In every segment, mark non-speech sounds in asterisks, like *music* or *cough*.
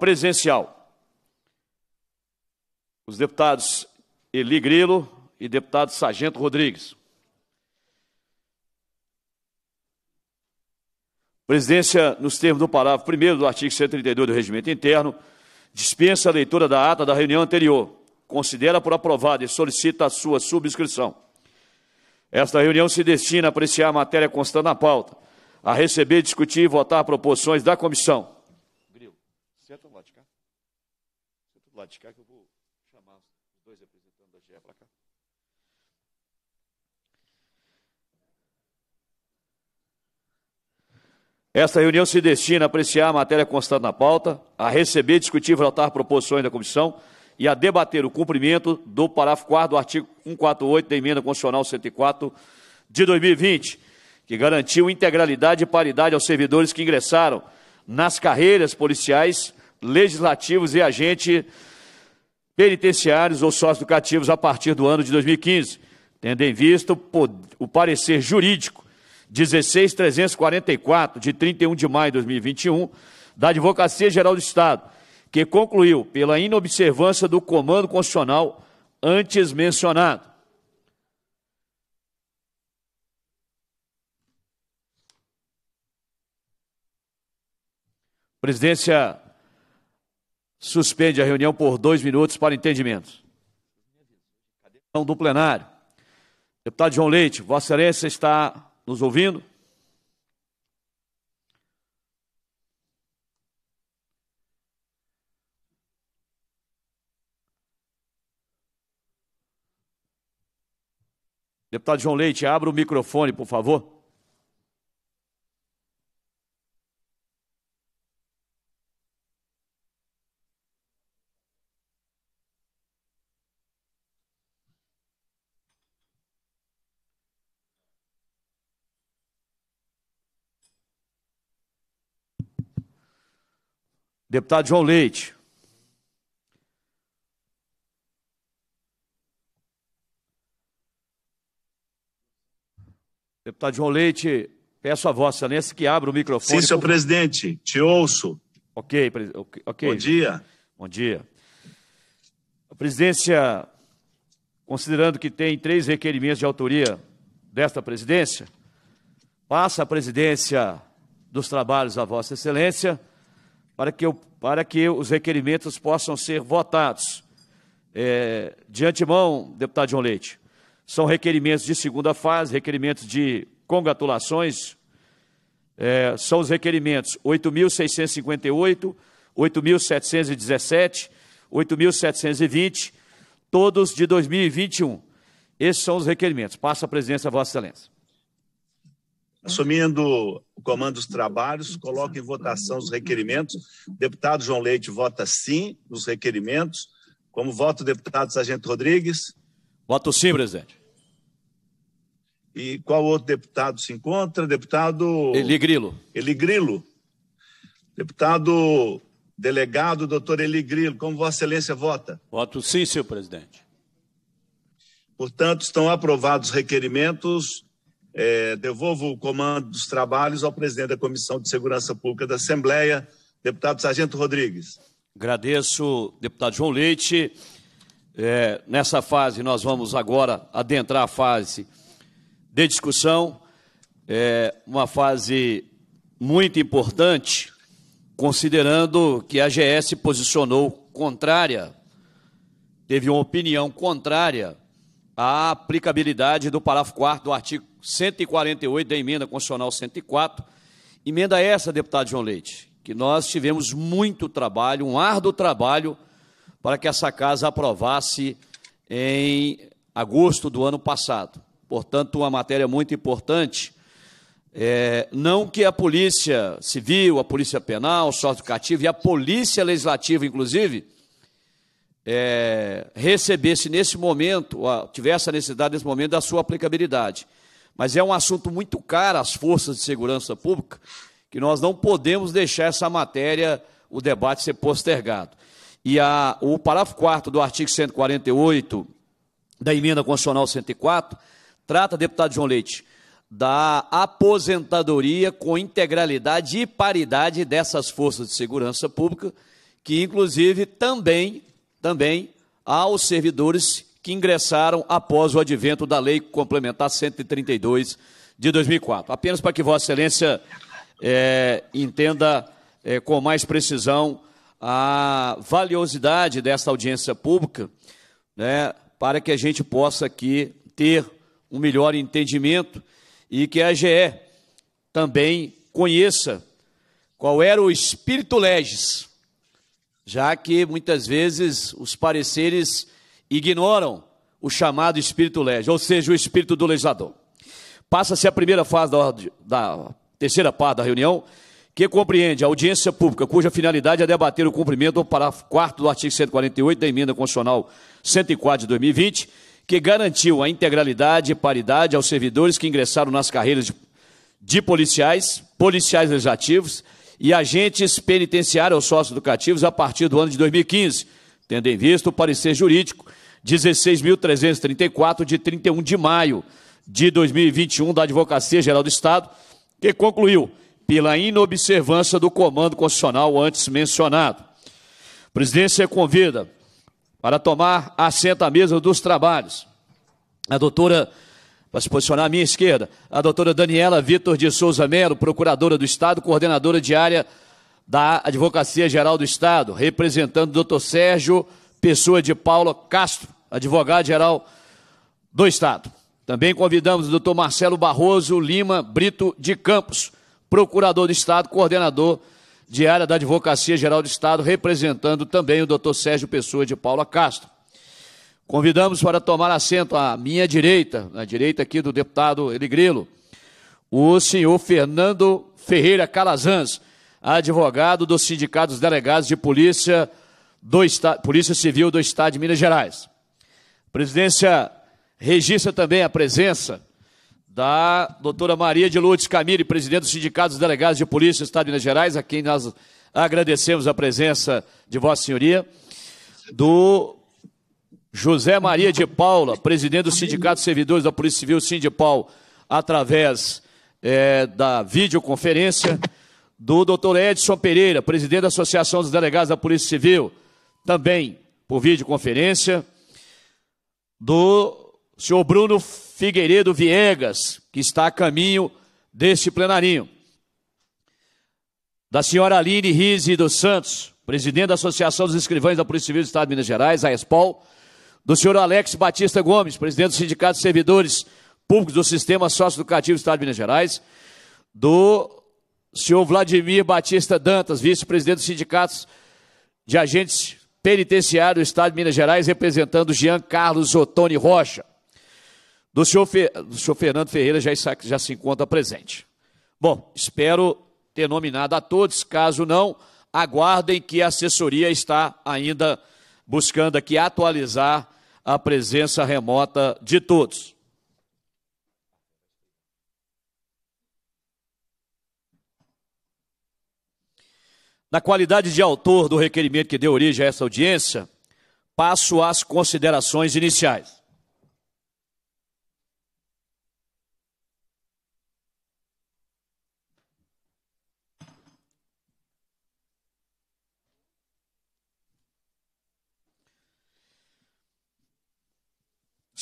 presencial. Os deputados Eli Grilo e deputado Sargento Rodrigues. Presidência, nos termos do parágrafo 1 do artigo 132 do Regimento Interno, dispensa a leitura da ata da reunião anterior. Considera por aprovada e solicita a sua subscrição. Esta reunião se destina a apreciar a matéria constante na pauta, a receber, discutir e votar proposições da comissão lado de cá que eu vou chamar os dois representantes da GE para cá. Esta reunião se destina a apreciar a matéria constante na pauta, a receber, discutir e votar proposições da comissão e a debater o cumprimento do parágrafo 4 do artigo 148 da Emenda Constitucional 104 de 2020, que garantiu integralidade e paridade aos servidores que ingressaram nas carreiras policiais, legislativos e agente penitenciários ou sócios educativos a partir do ano de 2015, tendo em vista o parecer jurídico 16344, de 31 de maio de 2021, da Advocacia Geral do Estado, que concluiu pela inobservância do comando constitucional antes mencionado. Presidência Suspende a reunião por dois minutos para entendimento. Então, do plenário. Deputado João Leite, Vossa Excelência está nos ouvindo? Deputado João Leite, abra o microfone, por favor. Deputado João Leite. Deputado João Leite, peço a Vossa né? Excelência que abra o microfone. Sim, senhor por... presidente, te ouço. Ok, pre... ok. Bom dia. Bom dia. A presidência, considerando que tem três requerimentos de autoria desta presidência, passa a presidência dos trabalhos a Vossa Excelência para que, eu, para que os requerimentos possam ser votados. É, de antemão, deputado João Leite, são requerimentos de segunda fase, requerimentos de congratulações, é, são os requerimentos 8.658, 8.717, 8.720, todos de 2021. Esses são os requerimentos. Passa a presidência, Vossa Excelência. Assumindo o comando dos trabalhos, coloco em votação os requerimentos. Deputado João Leite vota sim nos requerimentos. Como vota o deputado Sargento Rodrigues? Voto sim, presidente. E qual outro deputado se encontra? Deputado. Eli Grilo. Eli Grilo. Deputado delegado, doutor Eli Grilo, como Vossa Excelência vota? Voto sim, senhor presidente. Portanto, estão aprovados os requerimentos é, devolvo o comando dos trabalhos ao presidente da Comissão de Segurança Pública da Assembleia, deputado Sargento Rodrigues. Agradeço, deputado João Leite. É, nessa fase, nós vamos agora adentrar a fase de discussão, é, uma fase muito importante, considerando que a AGS posicionou contrária, teve uma opinião contrária a aplicabilidade do parágrafo 4 do artigo 148 da emenda constitucional 104. Emenda essa, deputado João Leite, que nós tivemos muito trabalho, um árduo trabalho, para que essa casa aprovasse em agosto do ano passado. Portanto, uma matéria muito importante. É, não que a Polícia Civil, a Polícia Penal, o Sócio cativo e a Polícia Legislativa, inclusive, é, recebesse nesse momento, tivesse a necessidade nesse momento da sua aplicabilidade. Mas é um assunto muito caro às forças de segurança pública, que nós não podemos deixar essa matéria, o debate ser postergado. E a, o parágrafo 4 do artigo 148 da emenda constitucional 104 trata, deputado João Leite, da aposentadoria com integralidade e paridade dessas forças de segurança pública, que inclusive também também aos servidores que ingressaram após o advento da Lei Complementar 132 de 2004. Apenas para que Vossa Excelência é, entenda é, com mais precisão a valiosidade desta audiência pública, né, para que a gente possa aqui ter um melhor entendimento e que a AGE também conheça qual era o espírito legis já que muitas vezes os pareceres ignoram o chamado espírito lege, ou seja, o espírito do legislador. Passa-se a primeira fase da, da terceira parte da reunião, que compreende a audiência pública, cuja finalidade é debater o cumprimento do parágrafo 4 do artigo 148 da emenda constitucional 104 de 2020, que garantiu a integralidade e paridade aos servidores que ingressaram nas carreiras de, de policiais, policiais legislativos, e agentes penitenciários ou sócios educativos a partir do ano de 2015, tendo em vista o parecer jurídico 16.334, de 31 de maio de 2021, da Advocacia Geral do Estado, que concluiu pela inobservância do comando constitucional antes mencionado. A presidência convida para tomar assento à mesa dos trabalhos a doutora para se posicionar à minha esquerda, a doutora Daniela Vitor de Souza Melo, procuradora do Estado, coordenadora de área da Advocacia Geral do Estado, representando o doutor Sérgio Pessoa de Paula Castro, advogado-geral do Estado. Também convidamos o doutor Marcelo Barroso Lima Brito de Campos, procurador do Estado, coordenador de área da Advocacia Geral do Estado, representando também o doutor Sérgio Pessoa de Paula Castro. Convidamos para tomar assento à minha direita, na direita aqui do deputado Eligrilo, o senhor Fernando Ferreira Calazans, advogado do Sindicato dos Delegados de Polícia, do Polícia Civil do Estado de Minas Gerais. A presidência registra também a presença da doutora Maria de Lourdes Camille, presidente do Sindicato dos Delegados de Polícia do Estado de Minas Gerais, a quem nós agradecemos a presença de Vossa Senhoria, do José Maria de Paula, presidente do Sindicato de Servidores da Polícia Civil Sindipal, através é, da videoconferência, do doutor Edson Pereira, presidente da Associação dos Delegados da Polícia Civil, também por videoconferência, do senhor Bruno Figueiredo Viegas, que está a caminho deste plenarinho, da senhora Aline Rizzi dos Santos, presidente da Associação dos Escrivães da Polícia Civil do Estado de Minas Gerais, a ESPOL, do senhor Alex Batista Gomes, presidente do Sindicato de Servidores Públicos do Sistema Socioeducativo do Estado de Minas Gerais, do senhor Vladimir Batista Dantas, vice-presidente do Sindicato de Agentes Penitenciários do Estado de Minas Gerais, representando Jean Carlos Ottoni Rocha, do senhor, Fe... do senhor Fernando Ferreira, já, já se encontra presente. Bom, espero ter nominado a todos, caso não, aguardem que a assessoria está ainda buscando aqui atualizar a presença remota de todos. Na qualidade de autor do requerimento que deu origem a essa audiência, passo às considerações iniciais.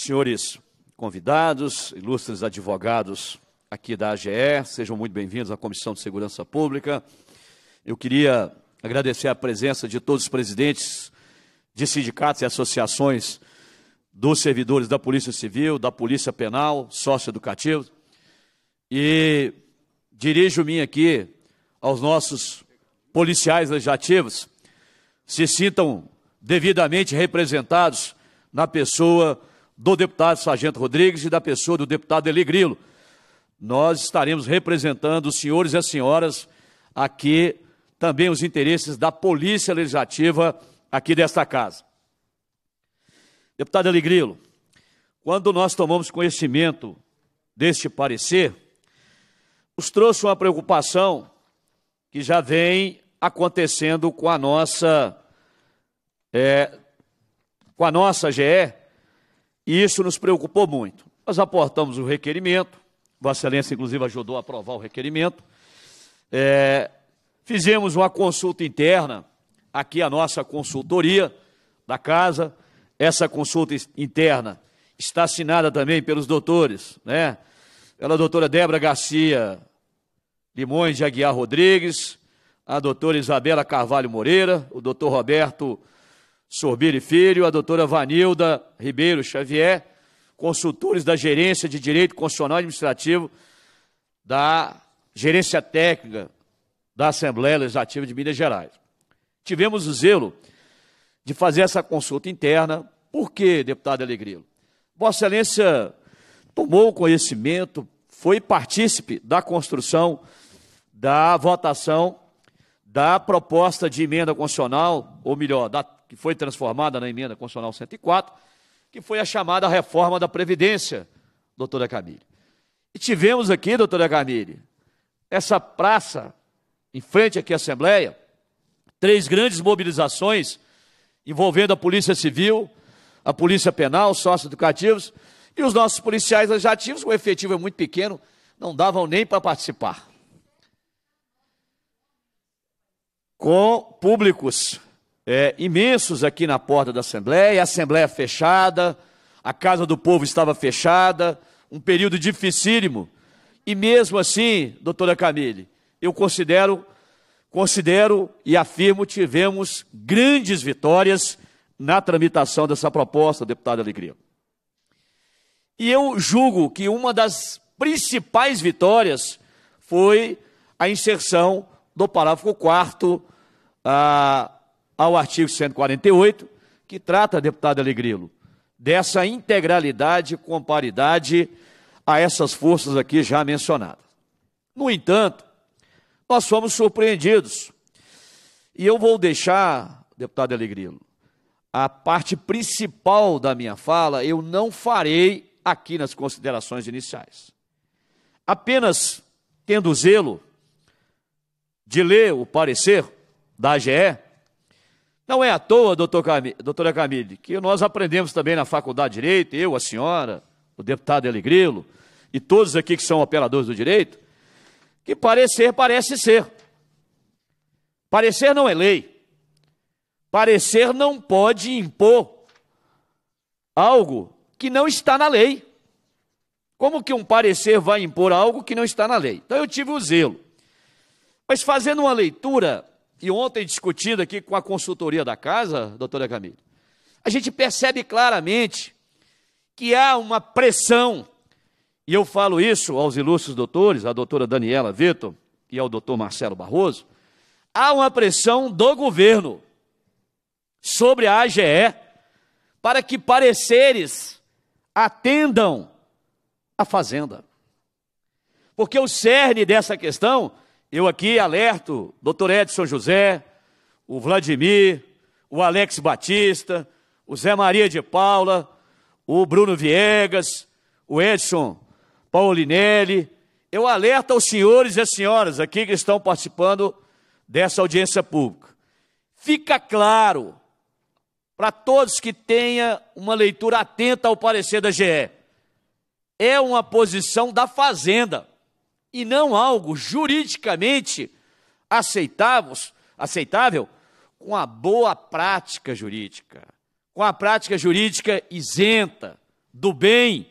senhores convidados, ilustres advogados aqui da AGE, sejam muito bem-vindos à Comissão de Segurança Pública. Eu queria agradecer a presença de todos os presidentes de sindicatos e associações dos servidores da Polícia Civil, da Polícia Penal, sócio-educativo. E dirijo-me aqui aos nossos policiais legislativos, se sintam devidamente representados na pessoa do deputado Sargento Rodrigues e da pessoa do deputado Eli Grilo. Nós estaremos representando os senhores e as senhoras aqui, também os interesses da Polícia Legislativa aqui desta casa. Deputado Eli quando nós tomamos conhecimento deste parecer, nos trouxe uma preocupação que já vem acontecendo com a nossa é, com a nossa GE, e isso nos preocupou muito. Nós aportamos o requerimento, Vossa Excelência, inclusive, ajudou a aprovar o requerimento. É, fizemos uma consulta interna, aqui a nossa consultoria da casa. Essa consulta interna está assinada também pelos doutores, né? Pela doutora Débora Garcia Limões de Aguiar Rodrigues, a doutora Isabela Carvalho Moreira, o doutor Roberto Sorbir e Filho, a doutora Vanilda Ribeiro Xavier, consultores da Gerência de Direito Constitucional e Administrativo da Gerência Técnica da Assembleia Legislativa de Minas Gerais. Tivemos o zelo de fazer essa consulta interna. Por quê, deputado Alegrilo? Vossa Excelência tomou conhecimento, foi partícipe da construção da votação da proposta de emenda constitucional, ou melhor, da, que foi transformada na emenda constitucional 104, que foi a chamada reforma da Previdência, doutora Camille. E tivemos aqui, doutora Camille, essa praça, em frente aqui à Assembleia, três grandes mobilizações envolvendo a Polícia Civil, a Polícia Penal, sócios educativos, e os nossos policiais legislativos, o efetivo é muito pequeno, não davam nem para participar. com públicos é, imensos aqui na porta da Assembleia, a Assembleia fechada, a Casa do Povo estava fechada, um período dificílimo. E mesmo assim, doutora Camille, eu considero, considero e afirmo tivemos grandes vitórias na tramitação dessa proposta, deputada Alegria. E eu julgo que uma das principais vitórias foi a inserção do parágrafo 4 ah, ao artigo 148, que trata, deputado Alegrilo, dessa integralidade com paridade a essas forças aqui já mencionadas. No entanto, nós fomos surpreendidos. E eu vou deixar, deputado Alegrilo, a parte principal da minha fala eu não farei aqui nas considerações iniciais. Apenas tendo zelo de ler o parecer da AGE, não é à toa, doutor Camille, doutora Camille, que nós aprendemos também na Faculdade de Direito, eu, a senhora, o deputado Eligrilo, e todos aqui que são operadores do direito, que parecer parece ser. Parecer não é lei. Parecer não pode impor algo que não está na lei. Como que um parecer vai impor algo que não está na lei? Então eu tive o zelo mas fazendo uma leitura, e ontem discutindo aqui com a consultoria da casa, doutora Camila, a gente percebe claramente que há uma pressão, e eu falo isso aos ilustres doutores, à doutora Daniela Vitor e ao doutor Marcelo Barroso, há uma pressão do governo sobre a AGE para que pareceres atendam a Fazenda. Porque o cerne dessa questão eu aqui alerto, doutor Edson José, o Vladimir, o Alex Batista, o Zé Maria de Paula, o Bruno Viegas, o Edson Paulinelli. Eu alerto aos senhores e as senhoras aqui que estão participando dessa audiência pública. Fica claro para todos que tenha uma leitura atenta ao parecer da GE. É uma posição da Fazenda e não algo juridicamente aceitável com a boa prática jurídica, com a prática jurídica isenta do bem,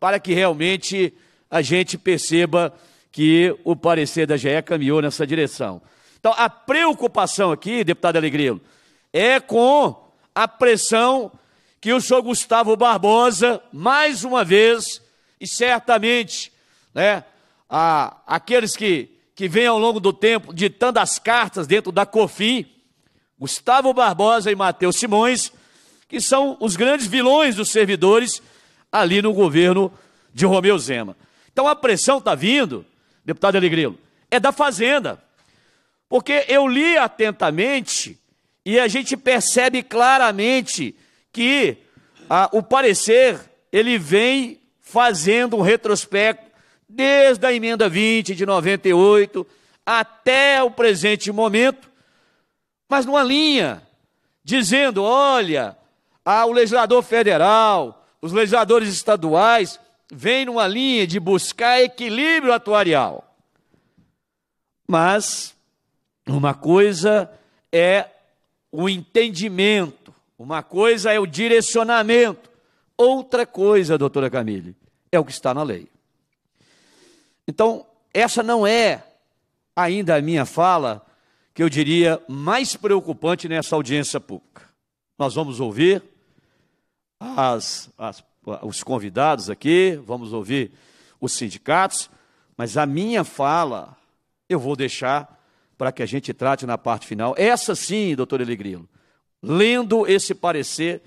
para que realmente a gente perceba que o parecer da GE caminhou nessa direção. Então, a preocupação aqui, deputado Alegrilo, é com a pressão que o senhor Gustavo Barbosa, mais uma vez, e certamente, né, a, aqueles que, que vêm ao longo do tempo ditando as cartas dentro da cofin Gustavo Barbosa e Matheus Simões, que são os grandes vilões dos servidores ali no governo de Romeu Zema. Então a pressão está vindo, deputado Alegrilo, é da Fazenda. Porque eu li atentamente e a gente percebe claramente que o parecer ele vem fazendo um retrospecto desde a emenda 20 de 98 até o presente momento, mas numa linha, dizendo: olha, o legislador federal, os legisladores estaduais vêm numa linha de buscar equilíbrio atuarial. Mas uma coisa é o entendimento, uma coisa é o direcionamento, outra coisa, doutora Camille, é o que está na lei. Então, essa não é ainda a minha fala que eu diria mais preocupante nessa audiência pública. Nós vamos ouvir as, as, os convidados aqui, vamos ouvir os sindicatos, mas a minha fala eu vou deixar para que a gente trate na parte final. Essa sim, doutor Elegrilo, lendo esse parecer,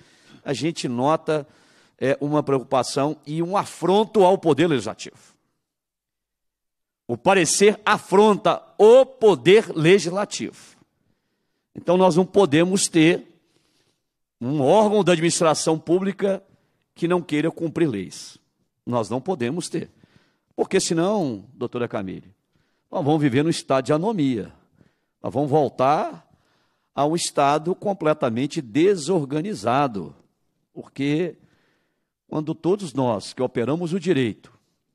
a gente nota é, uma preocupação e um afronto ao poder legislativo. O parecer afronta o poder legislativo. Então nós não podemos ter um órgão da administração pública que não queira cumprir leis. Nós não podemos ter. Porque senão, doutora Camille, nós vamos viver num estado de anomia. Nós vamos voltar a um estado completamente desorganizado. Porque quando todos nós que operamos o direito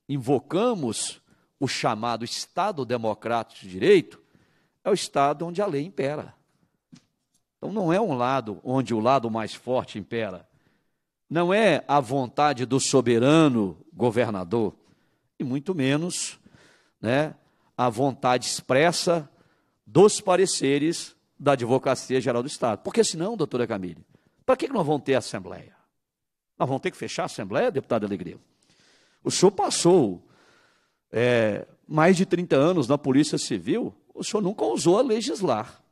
invocamos o chamado Estado democrático de direito é o Estado onde a lei impera. Então não é um lado onde o lado mais forte impera. Não é a vontade do soberano governador, e muito menos né, a vontade expressa dos pareceres da Advocacia Geral do Estado. Porque senão, doutora Camille, para que nós vamos ter a Assembleia? Nós vamos ter que fechar a Assembleia, deputado Alegria? O senhor passou é, mais de 30 anos na Polícia Civil, o senhor nunca ousou legislar.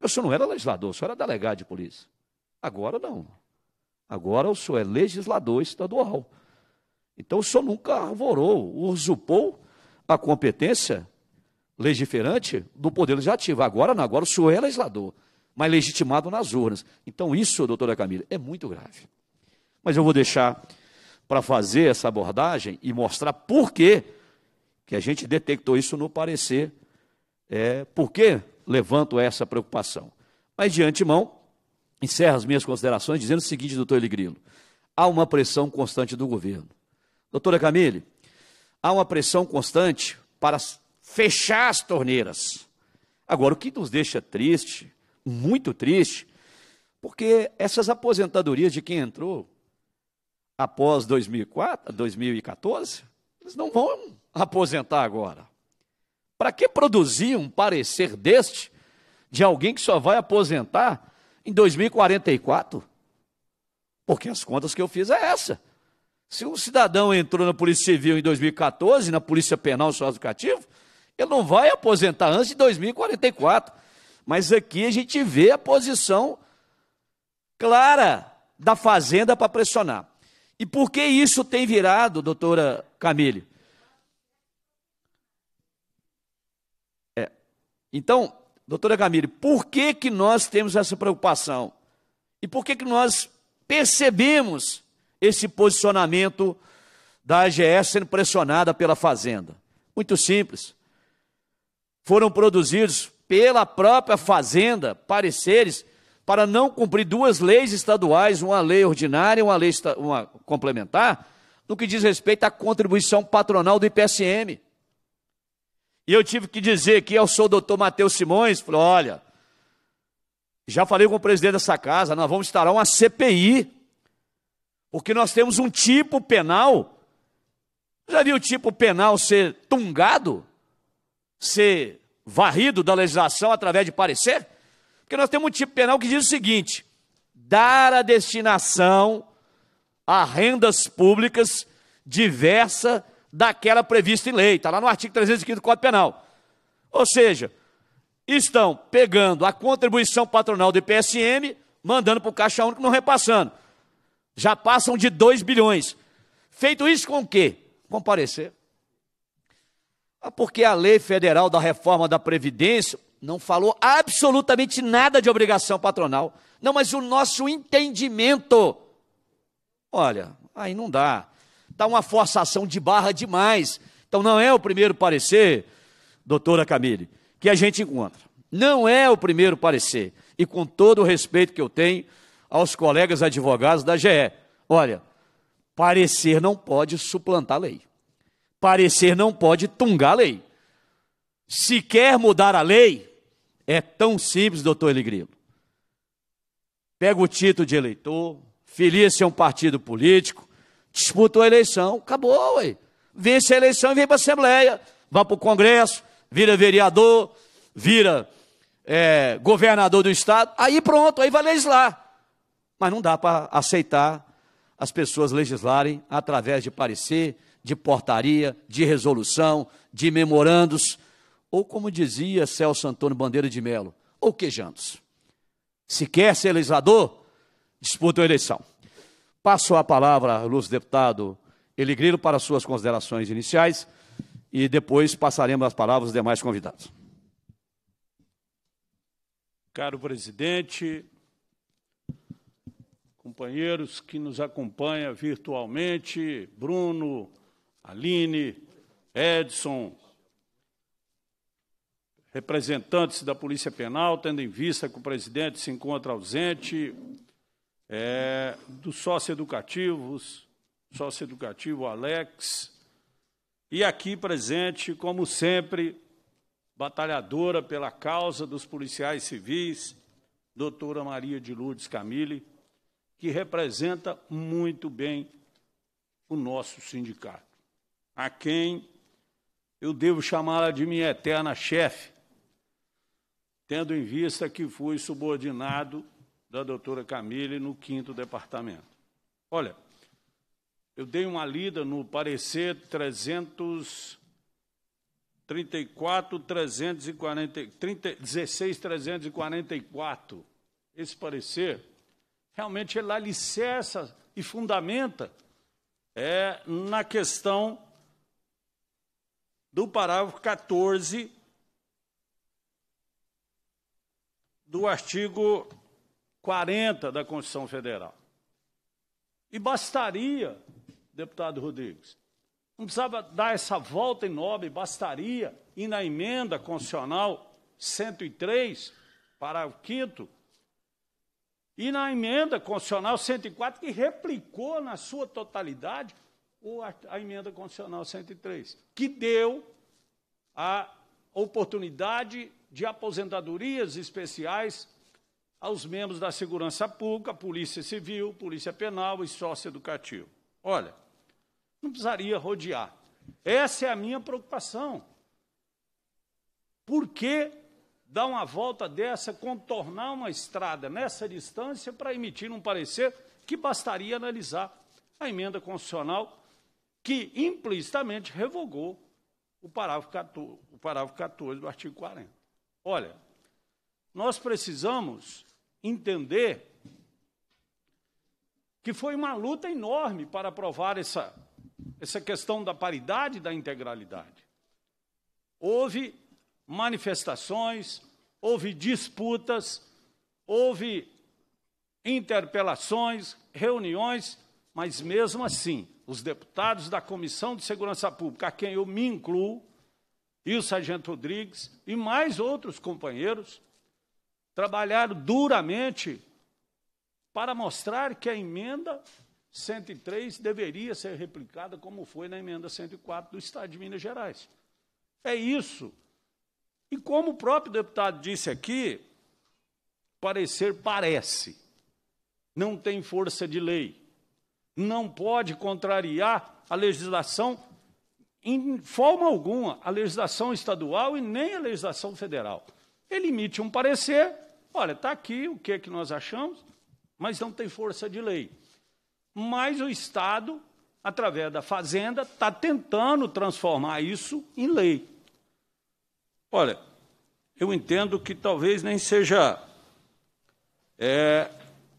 O senhor não era legislador, o senhor era delegado de polícia. Agora não. Agora o senhor é legislador estadual. Então o senhor nunca arvorou, usurpou a competência legiferante do Poder Legislativo. Agora não, agora o senhor é legislador, mas legitimado nas urnas. Então isso, doutora Camila, é muito grave. Mas eu vou deixar para fazer essa abordagem e mostrar por que que a gente detectou isso no parecer. É, por que levanto essa preocupação? Mas, de antemão, encerro as minhas considerações dizendo o seguinte, doutor Eligrilo: há uma pressão constante do governo. Doutora Camille, há uma pressão constante para fechar as torneiras. Agora, o que nos deixa triste, muito triste, porque essas aposentadorias de quem entrou após 2004, 2014, eles não vão aposentar agora. Para que produzir um parecer deste de alguém que só vai aposentar em 2044? Porque as contas que eu fiz é essa. Se um cidadão entrou na Polícia Civil em 2014, na Polícia Penal só educativo, ele não vai aposentar antes de 2044. Mas aqui a gente vê a posição clara da Fazenda para pressionar. E por que isso tem virado, doutora Camille? Então, doutora Camille, por que, que nós temos essa preocupação? E por que, que nós percebemos esse posicionamento da AGS sendo pressionada pela Fazenda? Muito simples. Foram produzidos pela própria Fazenda pareceres para não cumprir duas leis estaduais, uma lei ordinária e uma lei uma complementar, no que diz respeito à contribuição patronal do IPSM. E eu tive que dizer que eu sou o doutor Matheus Simões. Falei, olha, já falei com o presidente dessa casa, nós vamos instalar uma CPI, porque nós temos um tipo penal. Já viu o tipo penal ser tungado? Ser varrido da legislação através de parecer? Porque nós temos um tipo penal que diz o seguinte: dar a destinação a rendas públicas diversa daquela prevista em lei. Está lá no artigo 305 do Código Penal. Ou seja, estão pegando a contribuição patronal do IPSM, mandando para o Caixa Único, não repassando. Já passam de 2 bilhões. Feito isso com o quê? Comparecer. Ah, porque a lei federal da reforma da Previdência não falou absolutamente nada de obrigação patronal. Não, mas o nosso entendimento. Olha, aí não dá. Está uma forçação de barra demais. Então não é o primeiro parecer, doutora Camille, que a gente encontra. Não é o primeiro parecer. E com todo o respeito que eu tenho aos colegas advogados da GE. Olha, parecer não pode suplantar a lei. Parecer não pode tungar a lei. Se quer mudar a lei, é tão simples, doutor Eligrilo. Pega o título de eleitor, filia-se a um partido político, disputou a eleição, acabou, ué. Vence a eleição e vem para a Assembleia, vai para o Congresso, vira vereador, vira é, governador do Estado, aí pronto, aí vai legislar. Mas não dá para aceitar as pessoas legislarem através de parecer, de portaria, de resolução, de memorandos, ou como dizia Celso Antônio Bandeira de Melo, ou quejandos. Se quer ser legislador, disputa a eleição. Passo a palavra, ilustre deputado Eli para suas considerações iniciais e depois passaremos as palavras aos demais convidados. Caro presidente, companheiros que nos acompanham virtualmente, Bruno, Aline, Edson, representantes da Polícia Penal, tendo em vista que o presidente se encontra ausente, é, educativos, sócio educativo Alex, e aqui presente, como sempre, batalhadora pela causa dos policiais civis, doutora Maria de Lourdes Camille, que representa muito bem o nosso sindicato, a quem eu devo chamá-la de minha eterna chefe, tendo em vista que fui subordinado da doutora Camille no quinto departamento. Olha, eu dei uma lida no parecer 334, 340, 30, 16, 344. Esse parecer, realmente, ele alicerça e fundamenta é, na questão do parágrafo 14 do artigo 40 da Constituição Federal. E bastaria, deputado Rodrigues, não precisava dar essa volta em nobre, bastaria ir na emenda constitucional 103, para o quinto, e na emenda constitucional 104, que replicou na sua totalidade a emenda constitucional 103, que deu a oportunidade de aposentadorias especiais aos membros da segurança pública, polícia civil, polícia penal e sócio educativo. Olha, não precisaria rodear. Essa é a minha preocupação. Por que dar uma volta dessa, contornar uma estrada nessa distância para emitir um parecer que bastaria analisar a emenda constitucional que implicitamente revogou o parágrafo 14, o parágrafo 14 do artigo 40. Olha, nós precisamos entender que foi uma luta enorme para aprovar essa, essa questão da paridade e da integralidade. Houve manifestações, houve disputas, houve interpelações, reuniões, mas mesmo assim, os deputados da Comissão de Segurança Pública, a quem eu me incluo, e o Sargento Rodrigues e mais outros companheiros, trabalharam duramente para mostrar que a emenda 103 deveria ser replicada como foi na emenda 104 do Estado de Minas Gerais. É isso. E como o próprio deputado disse aqui, parecer parece, não tem força de lei, não pode contrariar a legislação em forma alguma, a legislação estadual e nem a legislação federal. Ele emite um parecer, olha, está aqui o que, é que nós achamos, mas não tem força de lei. Mas o Estado, através da Fazenda, está tentando transformar isso em lei. Olha, eu entendo que talvez nem seja é,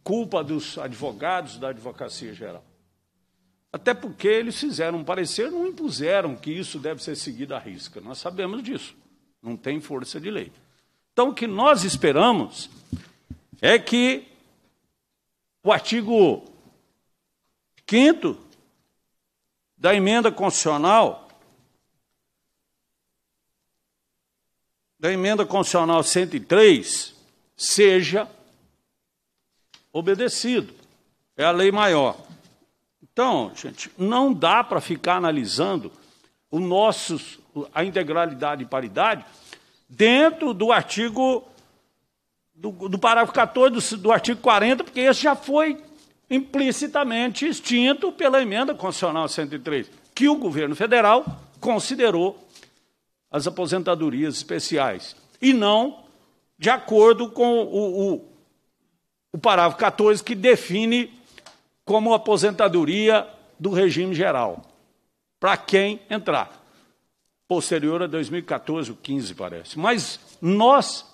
culpa dos advogados da Advocacia Geral. Até porque eles fizeram um parecer, não impuseram que isso deve ser seguido à risca. Nós sabemos disso. Não tem força de lei. Então, o que nós esperamos é que o artigo 5 da emenda constitucional, da emenda constitucional 103, seja obedecido. É a lei maior. Então, gente, não dá para ficar analisando o nosso, a integralidade e paridade dentro do artigo, do, do parágrafo 14 do, do artigo 40, porque esse já foi implicitamente extinto pela emenda constitucional 103, que o governo federal considerou as aposentadorias especiais, e não de acordo com o, o, o parágrafo 14, que define como aposentadoria do regime geral, para quem entrar posterior a 2014 15, parece. Mas nós,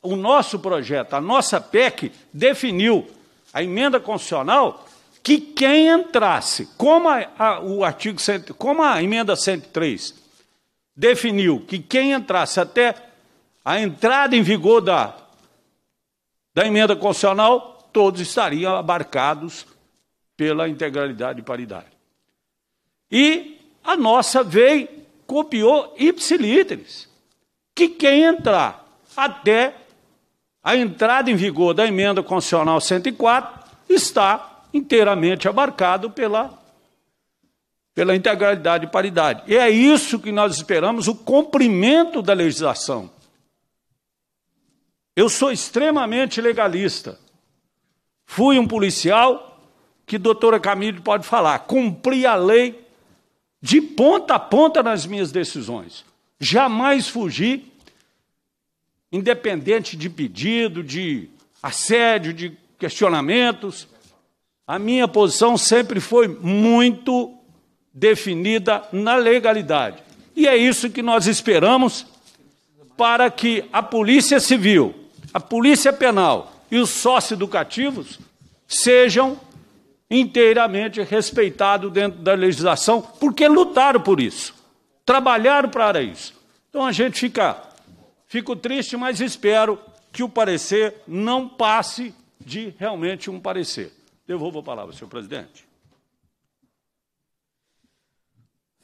o nosso projeto, a nossa PEC definiu a emenda constitucional que quem entrasse, como a, a o artigo cento como a emenda 103 definiu que quem entrasse até a entrada em vigor da da emenda constitucional, todos estariam abarcados pela integralidade e paridade. E a nossa veio copiou ipsilíteres, que quem entrar até a entrada em vigor da emenda constitucional 104 está inteiramente abarcado pela, pela integralidade e paridade. E é isso que nós esperamos, o cumprimento da legislação. Eu sou extremamente legalista. Fui um policial que doutora Camille pode falar, cumpri a lei de ponta a ponta nas minhas decisões. Jamais fugi, independente de pedido, de assédio, de questionamentos. A minha posição sempre foi muito definida na legalidade. E é isso que nós esperamos para que a Polícia Civil, a Polícia Penal e os sócios educativos sejam inteiramente respeitado dentro da legislação, porque lutaram por isso, trabalharam para isso. Então a gente fica, fico triste, mas espero que o parecer não passe de realmente um parecer. Devolvo a palavra, senhor presidente.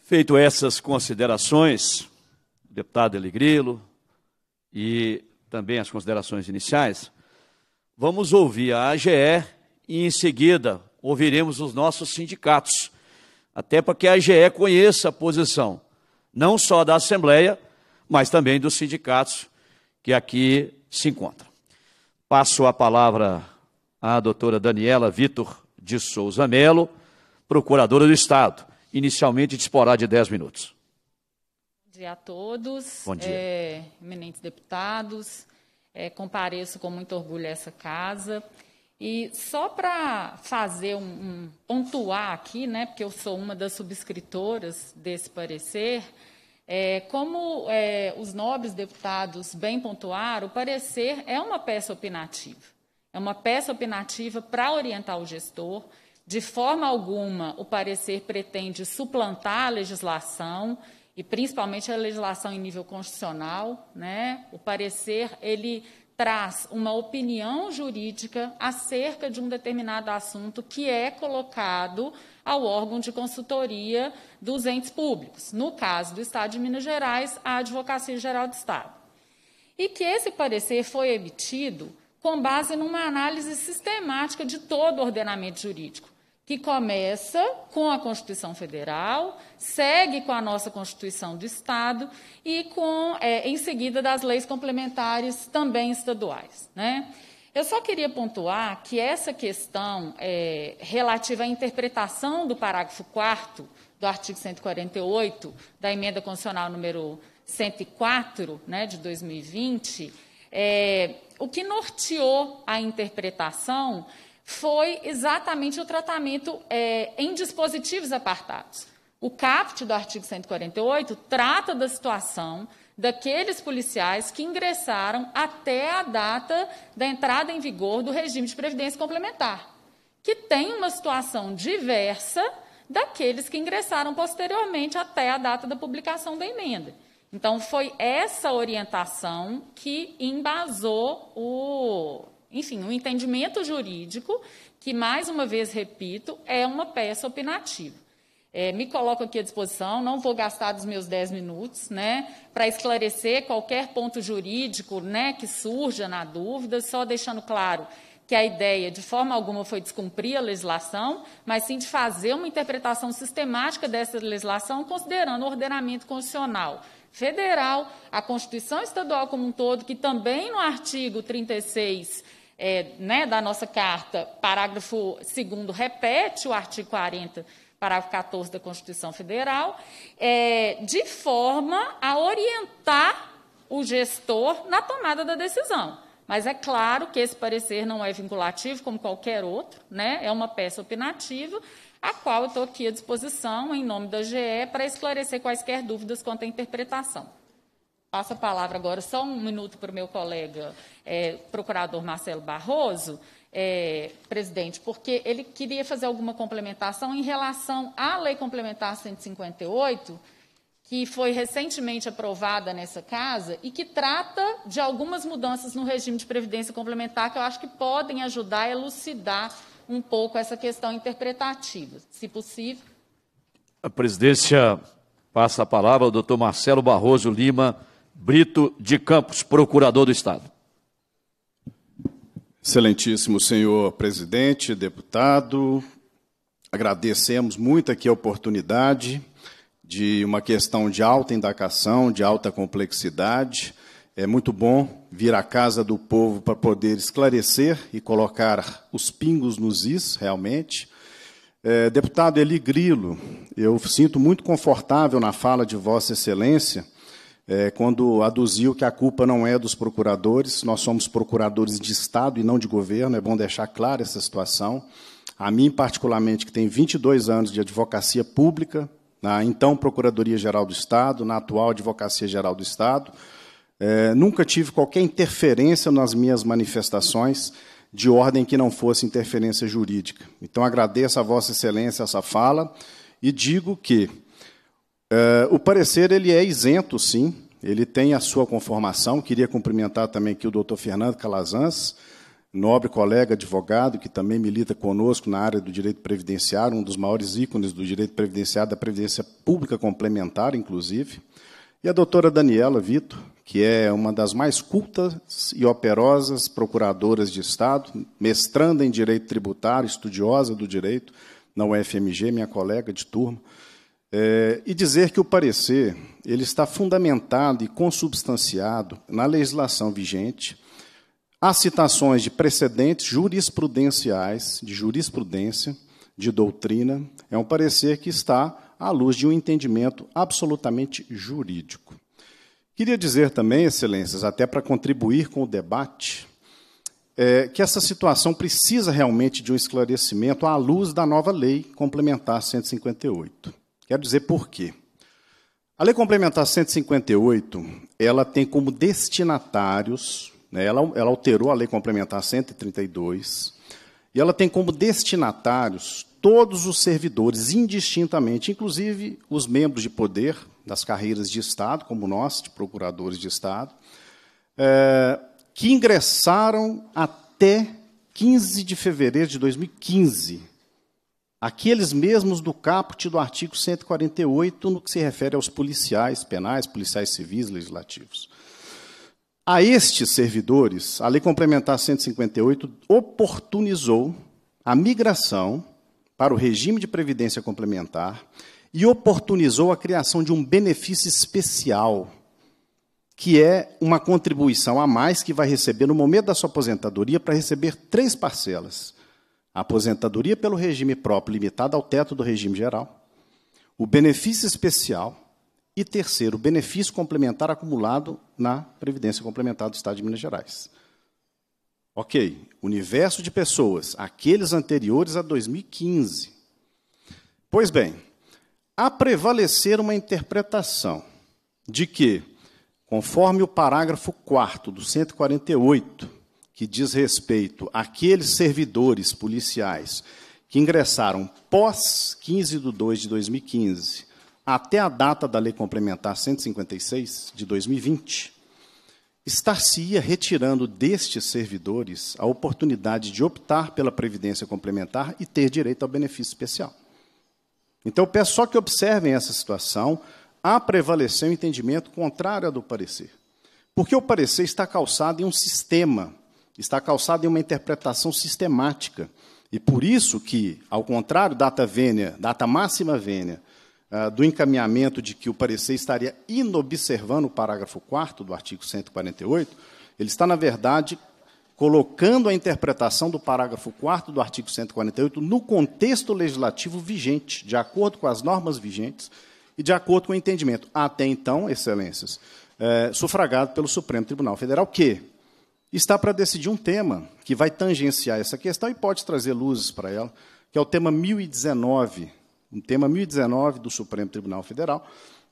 Feito essas considerações, deputado Eligrilo, e também as considerações iniciais, vamos ouvir a AGE e, em seguida, ouviremos os nossos sindicatos, até para que a AGE conheça a posição, não só da Assembleia, mas também dos sindicatos que aqui se encontram. Passo a palavra à doutora Daniela Vitor de Souza Melo, procuradora do Estado. Inicialmente disporá de 10 minutos. Bom dia a todos, Bom dia. É, eminentes deputados. É, compareço com muito orgulho a essa casa e só para fazer um, um, pontuar aqui, né, porque eu sou uma das subscritoras desse parecer, é, como é, os nobres deputados bem pontuaram, o parecer é uma peça opinativa. É uma peça opinativa para orientar o gestor. De forma alguma, o parecer pretende suplantar a legislação e principalmente a legislação em nível constitucional, né? O parecer ele traz uma opinião jurídica acerca de um determinado assunto que é colocado ao órgão de consultoria dos entes públicos, no caso do Estado de Minas Gerais, a Advocacia Geral do Estado. E que esse parecer foi emitido com base numa análise sistemática de todo o ordenamento jurídico, que começa com a Constituição Federal, segue com a nossa Constituição do Estado e com, é, em seguida, das leis complementares também estaduais. Né? Eu só queria pontuar que essa questão é, relativa à interpretação do parágrafo 4 do artigo 148 da emenda constitucional número 104, né, de 2020, é, o que norteou a interpretação foi exatamente o tratamento é, em dispositivos apartados. O CAPT do artigo 148 trata da situação daqueles policiais que ingressaram até a data da entrada em vigor do regime de previdência complementar, que tem uma situação diversa daqueles que ingressaram posteriormente até a data da publicação da emenda. Então, foi essa orientação que embasou o, enfim, um entendimento jurídico que, mais uma vez repito, é uma peça opinativa. É, me coloco aqui à disposição, não vou gastar dos meus dez minutos, né, para esclarecer qualquer ponto jurídico, né, que surja na dúvida, só deixando claro que a ideia de forma alguma foi descumprir a legislação, mas sim de fazer uma interpretação sistemática dessa legislação, considerando o ordenamento constitucional federal, a Constituição estadual como um todo, que também no artigo 36 é, né, da nossa carta, parágrafo 2 repete o artigo 40, parágrafo 14 da Constituição Federal, é, de forma a orientar o gestor na tomada da decisão. Mas é claro que esse parecer não é vinculativo, como qualquer outro, né? é uma peça opinativa, a qual eu estou aqui à disposição, em nome da GE, para esclarecer quaisquer dúvidas quanto à interpretação passo a palavra agora só um minuto para o meu colega é, procurador Marcelo Barroso, é, presidente, porque ele queria fazer alguma complementação em relação à Lei Complementar 158, que foi recentemente aprovada nessa casa e que trata de algumas mudanças no regime de previdência complementar que eu acho que podem ajudar a elucidar um pouco essa questão interpretativa, se possível. A presidência passa a palavra ao doutor Marcelo Barroso Lima, Brito de Campos, procurador do Estado. Excelentíssimo senhor presidente, deputado, agradecemos muito aqui a oportunidade de uma questão de alta indagação, de alta complexidade. É muito bom vir à casa do povo para poder esclarecer e colocar os pingos nos is, realmente. É, deputado Eli Grilo, eu sinto muito confortável na fala de Vossa Excelência é, quando aduziu que a culpa não é dos procuradores, nós somos procuradores de Estado e não de governo, é bom deixar clara essa situação. A mim, particularmente, que tem 22 anos de advocacia pública, na então Procuradoria-Geral do Estado, na atual Advocacia-Geral do Estado, é, nunca tive qualquer interferência nas minhas manifestações de ordem que não fosse interferência jurídica. Então, agradeço a Vossa Excelência essa fala e digo que Uh, o parecer ele é isento, sim. Ele tem a sua conformação. Queria cumprimentar também aqui o doutor Fernando Calazans, nobre colega advogado que também milita conosco na área do direito previdenciário, um dos maiores ícones do direito previdenciário, da previdência pública complementar, inclusive. E a doutora Daniela Vito, que é uma das mais cultas e operosas procuradoras de Estado, mestranda em direito tributário, estudiosa do direito na UFMG, minha colega de turma. É, e dizer que o parecer ele está fundamentado e consubstanciado na legislação vigente, há citações de precedentes jurisprudenciais, de jurisprudência, de doutrina, é um parecer que está à luz de um entendimento absolutamente jurídico. Queria dizer também, excelências, até para contribuir com o debate, é, que essa situação precisa realmente de um esclarecimento à luz da nova lei complementar 158. Quero dizer por quê. A Lei Complementar 158, ela tem como destinatários, né, ela, ela alterou a Lei Complementar 132, e ela tem como destinatários todos os servidores, indistintamente, inclusive os membros de poder das carreiras de Estado, como nós, de procuradores de Estado, é, que ingressaram até 15 de fevereiro de 2015 aqueles mesmos do caput do artigo 148, no que se refere aos policiais penais, policiais civis, legislativos. A estes servidores, a Lei Complementar 158 oportunizou a migração para o regime de previdência complementar e oportunizou a criação de um benefício especial, que é uma contribuição a mais que vai receber no momento da sua aposentadoria para receber três parcelas a aposentadoria pelo regime próprio limitada ao teto do regime geral, o benefício especial e, terceiro, o benefício complementar acumulado na Previdência Complementar do Estado de Minas Gerais. Ok, universo de pessoas, aqueles anteriores a 2015. Pois bem, a prevalecer uma interpretação de que, conforme o parágrafo 4 do 148 que diz respeito àqueles servidores policiais que ingressaram pós 15 de 2 de 2015 até a data da Lei Complementar 156 de 2020, estar-se-ia retirando destes servidores a oportunidade de optar pela Previdência Complementar e ter direito ao benefício especial. Então, eu peço só que observem essa situação. a prevalecer um entendimento contrário ao do parecer. Porque o parecer está calçado em um sistema está calçado em uma interpretação sistemática. E por isso que, ao contrário data vênia, data máxima vênia, ah, do encaminhamento de que o parecer estaria inobservando o parágrafo 4 do artigo 148, ele está, na verdade, colocando a interpretação do parágrafo 4 do artigo 148 no contexto legislativo vigente, de acordo com as normas vigentes e de acordo com o entendimento, até então, excelências, é, sufragado pelo Supremo Tribunal Federal, que, está para decidir um tema que vai tangenciar essa questão e pode trazer luzes para ela, que é o tema 1019, um tema 1019 do Supremo Tribunal Federal,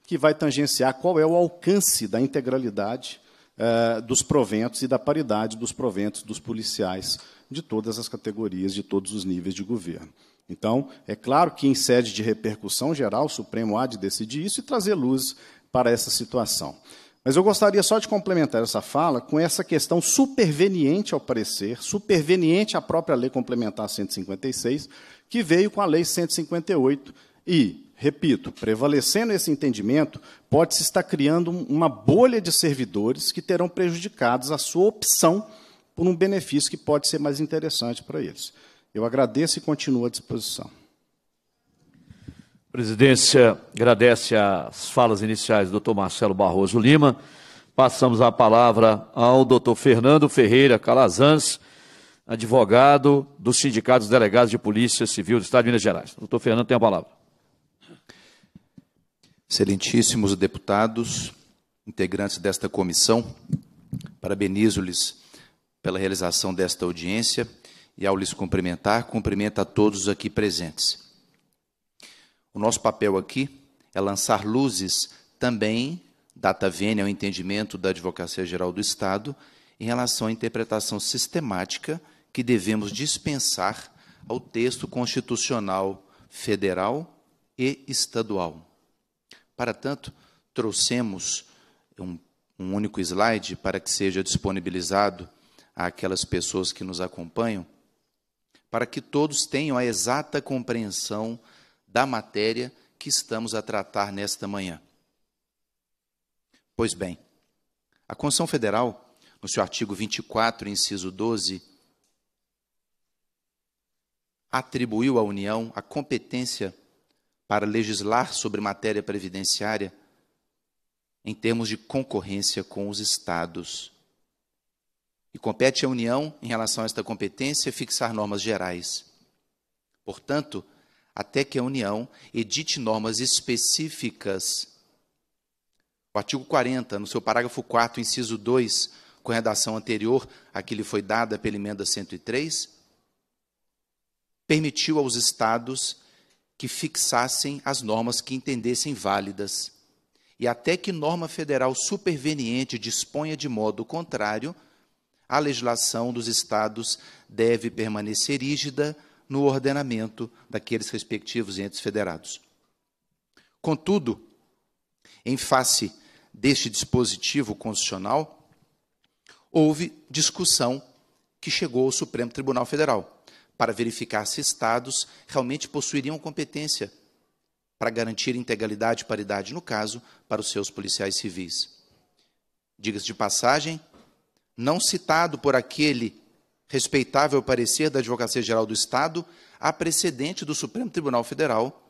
que vai tangenciar qual é o alcance da integralidade eh, dos proventos e da paridade dos proventos dos policiais de todas as categorias, de todos os níveis de governo. Então, é claro que em sede de repercussão geral, o Supremo há de decidir isso e trazer luz para essa situação. Mas eu gostaria só de complementar essa fala com essa questão superveniente ao parecer, superveniente à própria lei complementar 156, que veio com a lei 158 e, repito, prevalecendo esse entendimento, pode-se estar criando uma bolha de servidores que terão prejudicados a sua opção por um benefício que pode ser mais interessante para eles. Eu agradeço e continuo à disposição. A presidência agradece as falas iniciais do Dr. Marcelo Barroso Lima. Passamos a palavra ao Dr. Fernando Ferreira Calazans, advogado do Sindicato dos Delegados de Polícia Civil do Estado de Minas Gerais. Doutor Fernando tem a palavra. Excelentíssimos deputados, integrantes desta comissão, parabenizo-lhes pela realização desta audiência e, ao lhes cumprimentar, cumprimento a todos aqui presentes. O nosso papel aqui é lançar luzes também, data vênia ao entendimento da Advocacia Geral do Estado, em relação à interpretação sistemática que devemos dispensar ao texto constitucional federal e estadual. Para tanto, trouxemos um, um único slide para que seja disponibilizado àquelas pessoas que nos acompanham, para que todos tenham a exata compreensão da matéria que estamos a tratar nesta manhã. Pois bem, a Constituição Federal, no seu artigo 24, inciso 12, atribuiu à União a competência para legislar sobre matéria previdenciária em termos de concorrência com os estados. E compete à União, em relação a esta competência, fixar normas gerais. Portanto, até que a União edite normas específicas. O artigo 40, no seu parágrafo 4, inciso 2, com redação anterior à que lhe foi dada pela emenda 103, permitiu aos Estados que fixassem as normas que entendessem válidas. E até que norma federal superveniente disponha de modo contrário, a legislação dos Estados deve permanecer rígida no ordenamento daqueles respectivos entes federados. Contudo, em face deste dispositivo constitucional, houve discussão que chegou ao Supremo Tribunal Federal para verificar se estados realmente possuiriam competência para garantir integralidade e paridade, no caso, para os seus policiais civis. Diga-se de passagem, não citado por aquele respeitável parecer da Advocacia Geral do Estado, a precedente do Supremo Tribunal Federal,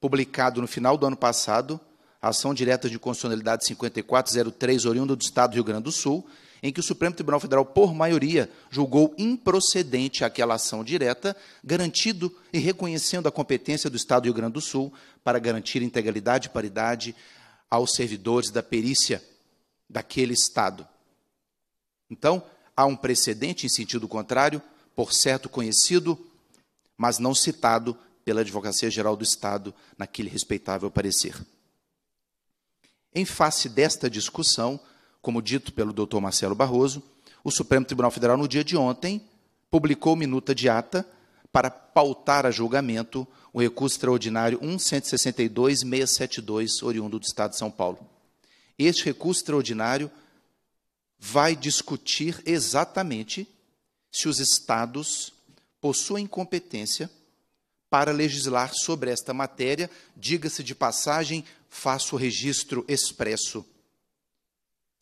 publicado no final do ano passado, ação direta de constitucionalidade 5403, oriunda do Estado do Rio Grande do Sul, em que o Supremo Tribunal Federal, por maioria, julgou improcedente aquela ação direta, garantindo e reconhecendo a competência do Estado do Rio Grande do Sul para garantir integralidade e paridade aos servidores da perícia daquele Estado. Então, há um precedente em sentido contrário, por certo conhecido, mas não citado pela Advocacia Geral do Estado naquele respeitável parecer. Em face desta discussão, como dito pelo Dr. Marcelo Barroso, o Supremo Tribunal Federal, no dia de ontem, publicou minuta de ata para pautar a julgamento o recurso extraordinário 162.672 oriundo do Estado de São Paulo. Este recurso extraordinário vai discutir exatamente se os estados possuem competência para legislar sobre esta matéria. Diga-se de passagem, faço registro expresso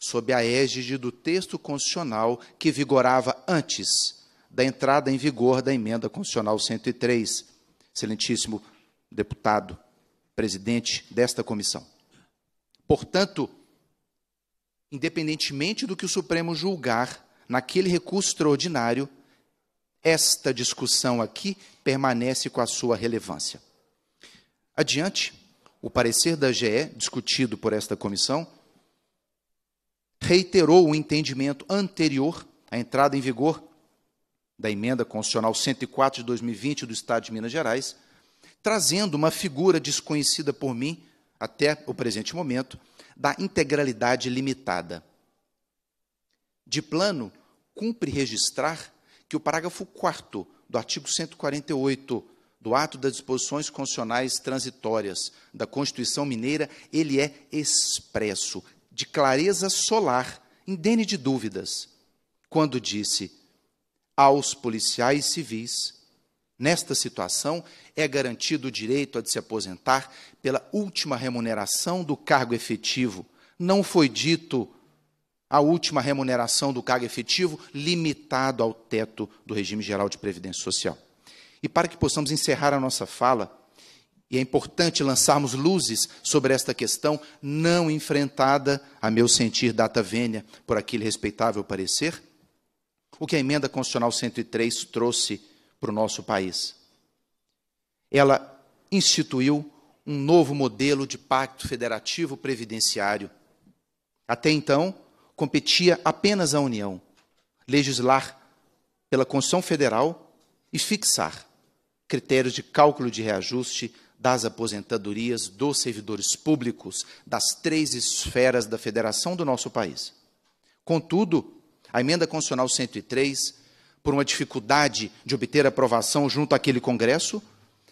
sob a égide do texto constitucional que vigorava antes da entrada em vigor da emenda constitucional 103. Excelentíssimo deputado, presidente desta comissão. Portanto, independentemente do que o Supremo julgar naquele recurso extraordinário, esta discussão aqui permanece com a sua relevância. Adiante, o parecer da GE, discutido por esta comissão, reiterou o entendimento anterior à entrada em vigor da emenda constitucional 104 de 2020 do Estado de Minas Gerais, trazendo uma figura desconhecida por mim até o presente momento, da integralidade limitada. De plano, cumpre registrar que o parágrafo 4 do artigo 148 do ato das disposições constitucionais transitórias da Constituição Mineira, ele é expresso, de clareza solar, indene de dúvidas, quando disse aos policiais civis Nesta situação, é garantido o direito a de se aposentar pela última remuneração do cargo efetivo. Não foi dito a última remuneração do cargo efetivo limitado ao teto do regime geral de previdência social. E para que possamos encerrar a nossa fala, e é importante lançarmos luzes sobre esta questão não enfrentada, a meu sentir, data vênia, por aquele respeitável parecer, o que a emenda constitucional 103 trouxe para o nosso país. Ela instituiu um novo modelo de pacto federativo previdenciário. Até então, competia apenas a União legislar pela Constituição Federal e fixar critérios de cálculo de reajuste das aposentadorias dos servidores públicos das três esferas da federação do nosso país. Contudo, a emenda constitucional 103 por uma dificuldade de obter aprovação junto àquele congresso,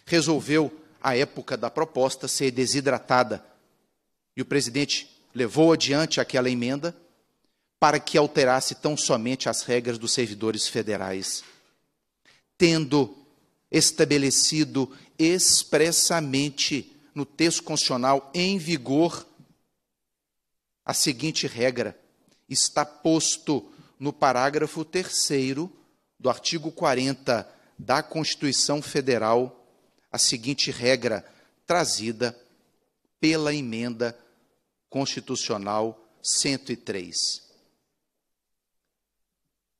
resolveu, à época da proposta, ser desidratada. E o presidente levou adiante aquela emenda para que alterasse tão somente as regras dos servidores federais, tendo estabelecido expressamente no texto constitucional em vigor a seguinte regra: está posto no parágrafo terceiro do artigo 40 da Constituição Federal a seguinte regra trazida pela emenda constitucional 103.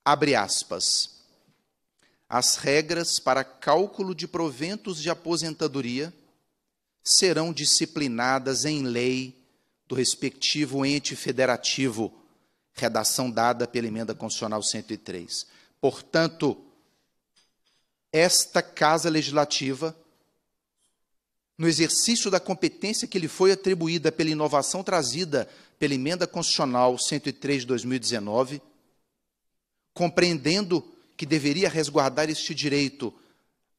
Abre aspas. As regras para cálculo de proventos de aposentadoria serão disciplinadas em lei do respectivo ente federativo, redação dada pela emenda constitucional 103. Portanto, esta Casa Legislativa, no exercício da competência que lhe foi atribuída pela inovação trazida pela Emenda Constitucional 103 de 2019, compreendendo que deveria resguardar este direito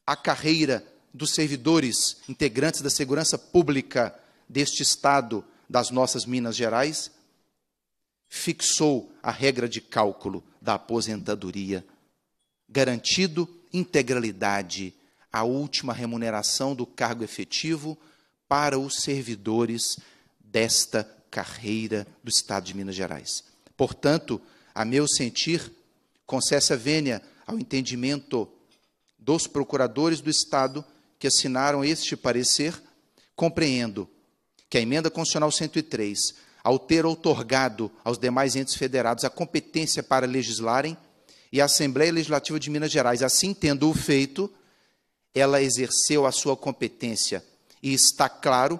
à carreira dos servidores integrantes da segurança pública deste Estado, das nossas Minas Gerais, fixou a regra de cálculo da aposentadoria, garantido integralidade a última remuneração do cargo efetivo para os servidores desta carreira do Estado de Minas Gerais. Portanto, a meu sentir, concessa vênia ao entendimento dos procuradores do Estado que assinaram este parecer, compreendo que a emenda constitucional 103 ao ter outorgado aos demais entes federados a competência para legislarem, e a Assembleia Legislativa de Minas Gerais, assim tendo o feito, ela exerceu a sua competência. E está claro,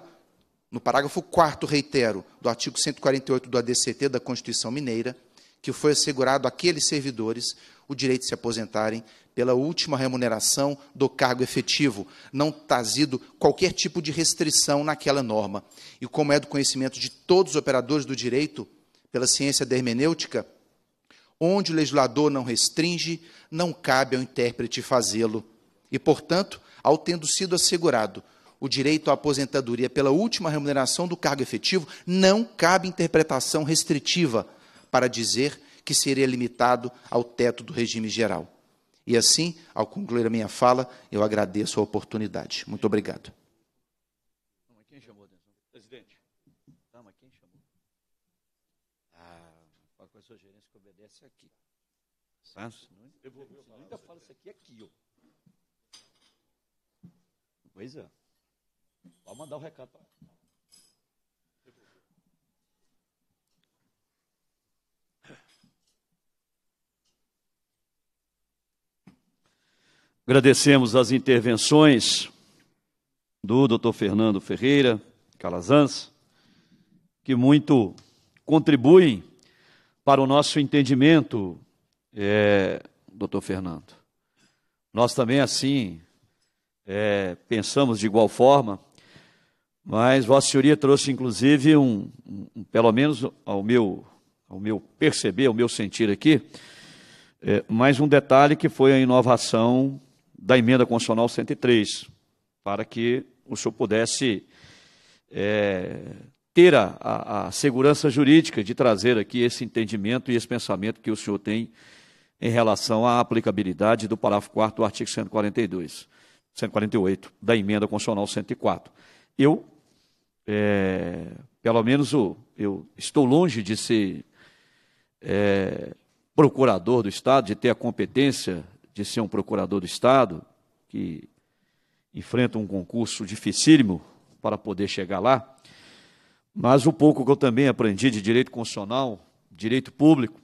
no parágrafo 4, reitero, do artigo 148 do ADCT da Constituição Mineira, que foi assegurado àqueles servidores o direito de se aposentarem pela última remuneração do cargo efetivo, não trazido qualquer tipo de restrição naquela norma. E como é do conhecimento de todos os operadores do direito, pela ciência da hermenêutica, onde o legislador não restringe, não cabe ao intérprete fazê-lo. E, portanto, ao tendo sido assegurado o direito à aposentadoria pela última remuneração do cargo efetivo, não cabe interpretação restritiva para dizer que seria limitado ao teto do regime geral. E assim, ao concluir a minha fala, eu agradeço a oportunidade. Muito obrigado. Quem chamou, Presidente. Não, mas quem chamou? Ah, com a sua gerência que obedece aqui. Santos? É? Ainda fala isso aqui, aqui, ó. Pois é. Pode mandar o um recado para Agradecemos as intervenções do Dr. Fernando Ferreira Calazans, que muito contribuem para o nosso entendimento, é, doutor Fernando. Nós também, assim, é, pensamos de igual forma, mas Vossa Senhoria trouxe, inclusive, um, um, pelo menos ao meu, ao meu perceber, ao meu sentir aqui, é, mais um detalhe que foi a inovação da emenda constitucional 103, para que o senhor pudesse é, ter a, a, a, segurança jurídica de trazer aqui esse entendimento e esse pensamento que o senhor tem em relação à aplicabilidade do parágrafo 4 do artigo 142, 148 da emenda constitucional 104. Eu, é, pelo menos, o, eu estou longe de ser é, procurador do Estado, de ter a competência de ser um procurador do Estado, que enfrenta um concurso dificílimo para poder chegar lá, mas o pouco que eu também aprendi de direito constitucional, direito público,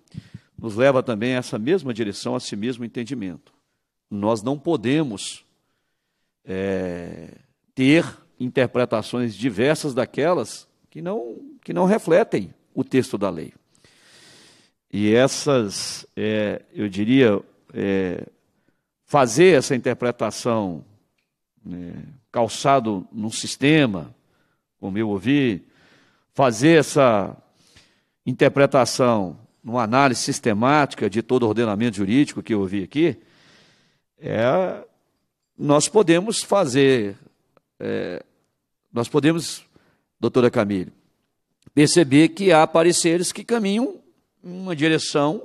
nos leva também a essa mesma direção, a esse mesmo entendimento. Nós não podemos é, ter interpretações diversas daquelas que não, que não refletem o texto da lei. E essas, é, eu diria, é, fazer essa interpretação né, calçado num sistema, como eu ouvi, fazer essa interpretação numa análise sistemática de todo o ordenamento jurídico que eu ouvi aqui, é, nós podemos fazer, é, nós podemos, doutora Camille, perceber que há pareceres que caminham em uma direção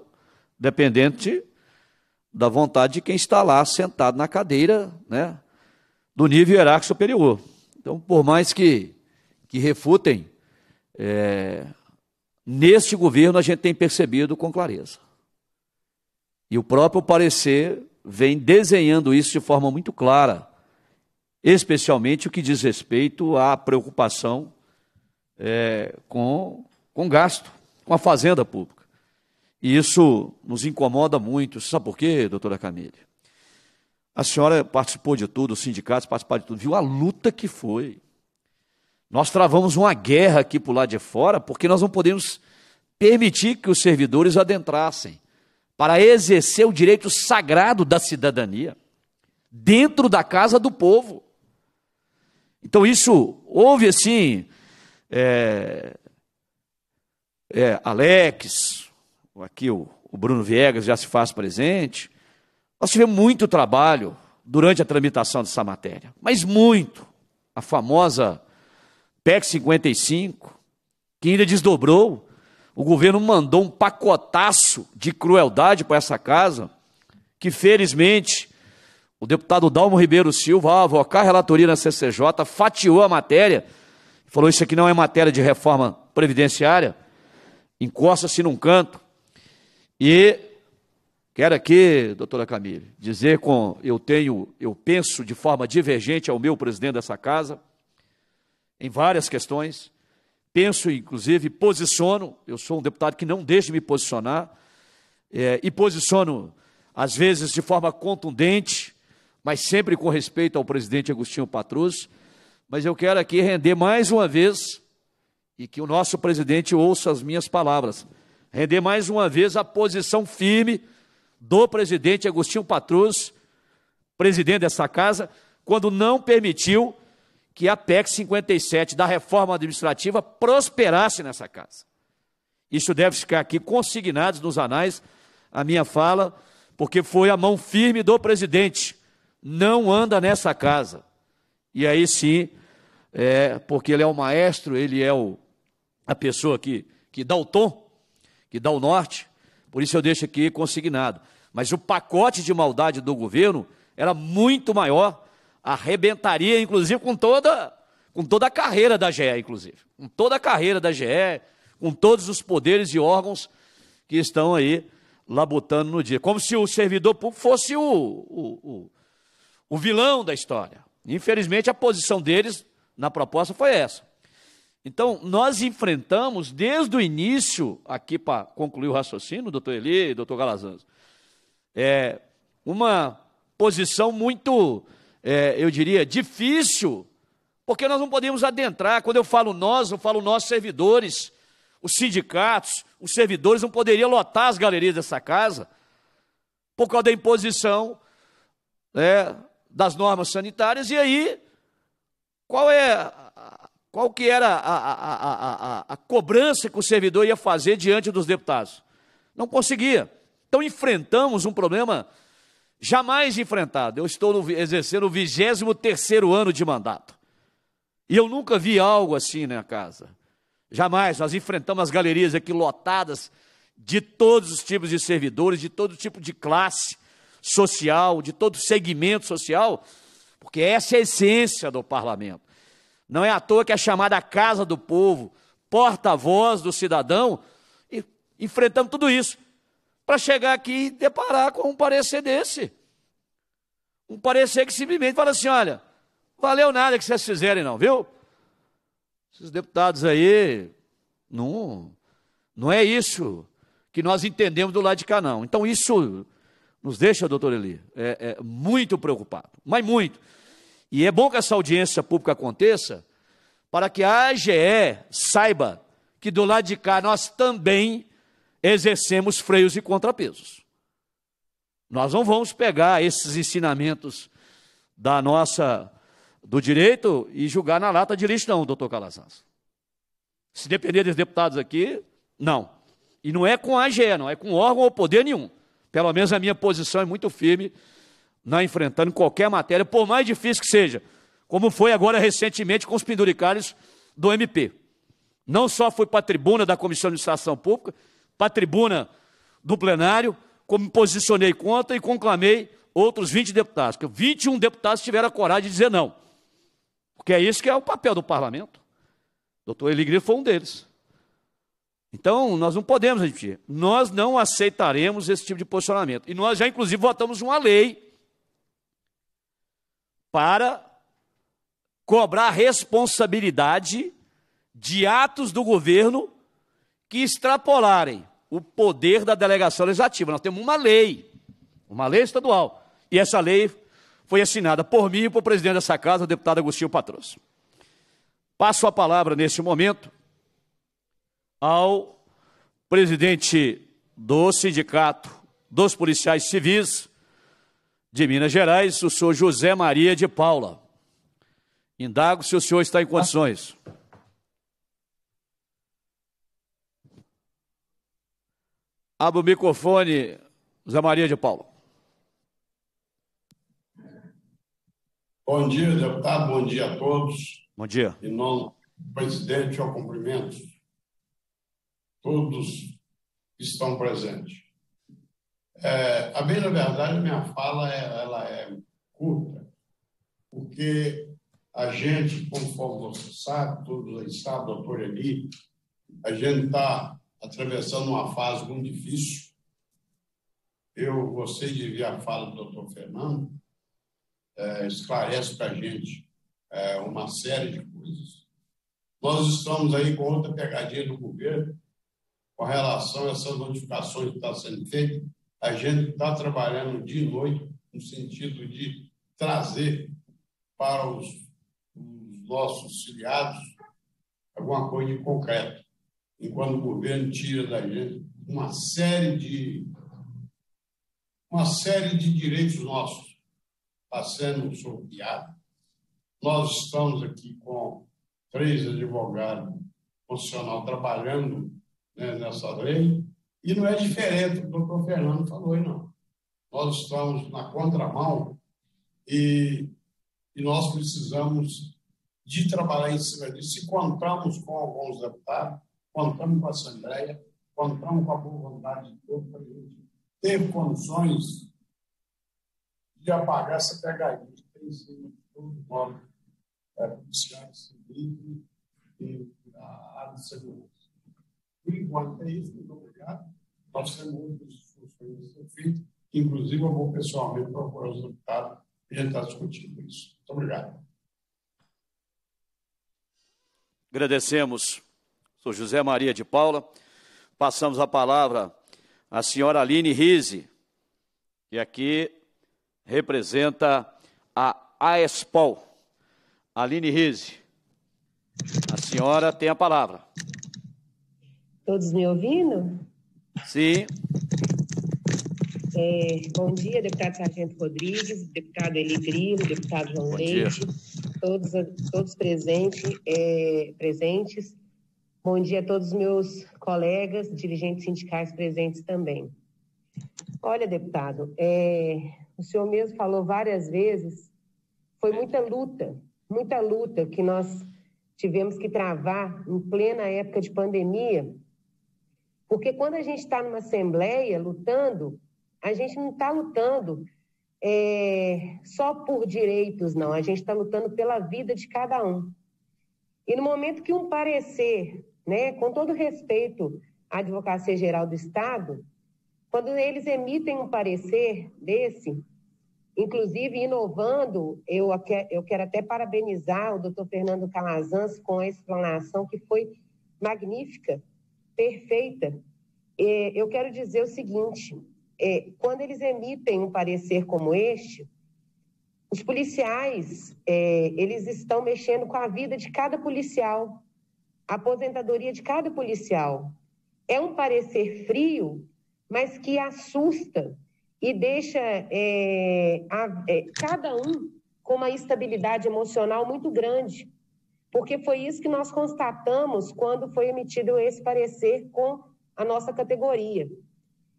dependente da vontade de quem está lá sentado na cadeira, né, do nível hierárquico superior. Então, por mais que, que refutem, é, neste governo a gente tem percebido com clareza. E o próprio parecer vem desenhando isso de forma muito clara, especialmente o que diz respeito à preocupação é, com, com gasto, com a fazenda pública. E isso nos incomoda muito. Sabe por quê, doutora Camille? A senhora participou de tudo, os sindicatos participaram de tudo, viu a luta que foi. Nós travamos uma guerra aqui por lá de fora, porque nós não podemos permitir que os servidores adentrassem para exercer o direito sagrado da cidadania dentro da casa do povo. Então, isso houve assim. É, é, Alex, aqui o, o Bruno Viegas já se faz presente, nós tivemos muito trabalho durante a tramitação dessa matéria, mas muito. A famosa PEC 55, que ainda desdobrou, o governo mandou um pacotaço de crueldade para essa casa, que felizmente o deputado Dalmo Ribeiro Silva, ao avocar a relatoria na CCJ, fatiou a matéria, falou: Isso aqui não é matéria de reforma previdenciária, encosta-se num canto, e quero aqui, doutora Camille, dizer com eu tenho, eu penso de forma divergente ao meu presidente dessa casa em várias questões. Penso, inclusive, posiciono. Eu sou um deputado que não deixa de me posicionar é, e posiciono às vezes de forma contundente, mas sempre com respeito ao presidente Agostinho Patrus. Mas eu quero aqui render mais uma vez e que o nosso presidente ouça as minhas palavras render mais uma vez a posição firme do presidente Agostinho Patrus, presidente dessa casa, quando não permitiu que a PEC 57 da reforma administrativa prosperasse nessa casa. Isso deve ficar aqui consignado nos anais a minha fala, porque foi a mão firme do presidente. Não anda nessa casa. E aí sim, é, porque ele é o maestro, ele é o, a pessoa que, que dá o tom, que dá o norte, por isso eu deixo aqui consignado. Mas o pacote de maldade do governo era muito maior, arrebentaria, inclusive, com toda, com toda a carreira da GE, inclusive. Com toda a carreira da GE, com todos os poderes e órgãos que estão aí labutando no dia. Como se o servidor público fosse o, o, o, o vilão da história. Infelizmente, a posição deles na proposta foi essa. Então, nós enfrentamos desde o início, aqui para concluir o raciocínio, doutor Eli, doutor Galazans, é, uma posição muito, é, eu diria, difícil, porque nós não podemos adentrar. Quando eu falo nós, eu falo nossos servidores, os sindicatos, os servidores não poderiam lotar as galerias dessa casa por causa da imposição né, das normas sanitárias. E aí, qual é qual que era a, a, a, a, cobrança que o servidor ia fazer diante dos deputados? Não conseguia. Então enfrentamos um problema jamais enfrentado. Eu estou no, exercendo o 23 ano de mandato. E eu nunca vi algo assim na casa. Jamais. Nós enfrentamos as galerias aqui lotadas de todos os tipos de servidores, de todo tipo de classe social, de todo segmento social, porque essa é a essência do parlamento. Não é à toa que é chamada casa do povo, porta-voz do cidadão, e enfrentamos tudo isso para chegar aqui e deparar com um parecer desse. Um parecer que simplesmente fala assim: olha, valeu nada que vocês fizerem, não, viu? Esses deputados aí, não, não é isso que nós entendemos do lado de cá, não. Então, isso nos deixa, doutor Eli, é, é muito preocupado, mas muito. E é bom que essa audiência pública aconteça para que a AGE saiba que do lado de cá nós também exercemos freios e contrapesos. Nós não vamos pegar esses ensinamentos da nossa do direito e julgar na lata de lixo, não, doutor Calazans. Se depender dos deputados aqui, não. E não é com a AGE, não é com órgão ou poder nenhum. Pelo menos a minha posição é muito firme né, enfrentando qualquer matéria, por mais difícil que seja, como foi agora recentemente com os penduricalhos do MP. Não só foi para a tribuna da Comissão de Administração Pública, para a tribuna do plenário, como me posicionei contra e conclamei outros 20 deputados. que 21 deputados tiveram a coragem de dizer não. Porque é isso que é o papel do parlamento. O doutor Eligri foi um deles. Então, nós não podemos admitir. Nós não aceitaremos esse tipo de posicionamento. E nós já, inclusive, votamos uma lei para cobrar responsabilidade de atos do governo que extrapolarem o poder da delegação legislativa. Nós temos uma lei, uma lei estadual, e essa lei foi assinada por mim e por presidente dessa casa, o deputado Agostinho Patrônio. Passo a palavra neste momento ao presidente do Sindicato dos Policiais Civis, de Minas Gerais, o senhor José Maria de Paula. Indago se o senhor está em ah. condições. Abra o microfone, José Maria de Paula. Bom dia, deputado. Bom dia a todos. Bom dia. Em nome do presidente, eu cumprimento todos que estão presentes. É, a bem da verdade, minha fala é, ela é curta, porque a gente, conforme você sabe, todos sabem, doutor Eli, a gente está atravessando uma fase muito difícil. Eu gostei de ver a fala do doutor Fernando, é, esclarece para a gente é, uma série de coisas. Nós estamos aí com outra pegadinha do governo com relação a essas notificações que estão tá sendo feitas a gente está trabalhando de noite no sentido de trazer para os, os nossos filiados alguma coisa de concreto, enquanto o governo tira da gente uma série de uma série de direitos nossos está sendo sorteado. Nós estamos aqui com três advogados constitucional trabalhando né, nessa lei e não é diferente do que o doutor Fernando falou aí, não. Nós estamos na contramão e, e nós precisamos de trabalhar em cima disso. Se contamos com alguns deputados, contamos com a Assembleia, contamos com a boa vontade de todos, para a gente ter condições de apagar essa pegadinha que tem em cima de todo o nome é, policiais, civis e a área de segurança. Por enquanto é isso, muito obrigado. Nós temos muitas discussões a ser feitas, inclusive eu vou pessoalmente procurar os deputados e a gente está discutindo isso. Muito obrigado. Agradecemos, sou José Maria de Paula. Passamos a palavra à senhora Aline Rize, que aqui representa a AESPOL. Aline Rize, a senhora tem a palavra. Todos me ouvindo? Sim. É, bom dia, deputado Sargento Rodrigues, deputado Eli Grilo, deputado João bom Leite, todos, todos presente, é, presentes. Bom dia a todos os meus colegas, dirigentes sindicais presentes também. Olha, deputado, é, o senhor mesmo falou várias vezes, foi muita luta, muita luta que nós tivemos que travar em plena época de pandemia porque quando a gente está numa assembleia lutando, a gente não está lutando é, só por direitos, não. A gente está lutando pela vida de cada um. E no momento que um parecer, né, com todo respeito à Advocacia Geral do Estado, quando eles emitem um parecer desse, inclusive inovando, eu, eu quero até parabenizar o doutor Fernando Calazans com a explanação que foi magnífica, perfeita, é, eu quero dizer o seguinte: é, quando eles emitem um parecer como este, os policiais é, eles estão mexendo com a vida de cada policial, a aposentadoria de cada policial. É um parecer frio, mas que assusta e deixa é, a, é, cada um com uma estabilidade emocional muito grande porque foi isso que nós constatamos quando foi emitido esse parecer com a nossa categoria.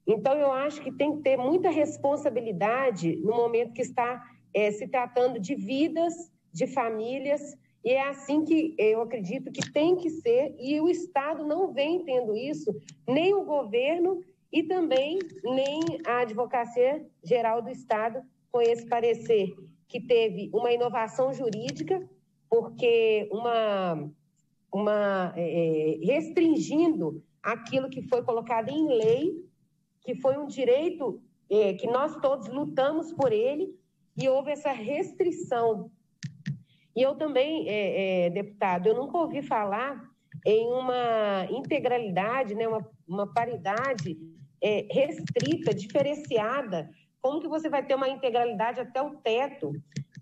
Então, eu acho que tem que ter muita responsabilidade no momento que está é, se tratando de vidas, de famílias, e é assim que eu acredito que tem que ser, e o Estado não vem tendo isso, nem o governo e também nem a Advocacia Geral do Estado, com esse parecer que teve uma inovação jurídica porque uma, uma é, é, restringindo aquilo que foi colocado em lei, que foi um direito é, que nós todos lutamos por ele, e houve essa restrição. E eu também, é, é deputado, eu nunca ouvi falar em uma integralidade, né, uma, uma paridade é, restrita, diferenciada. Como que você vai ter uma integralidade até o teto?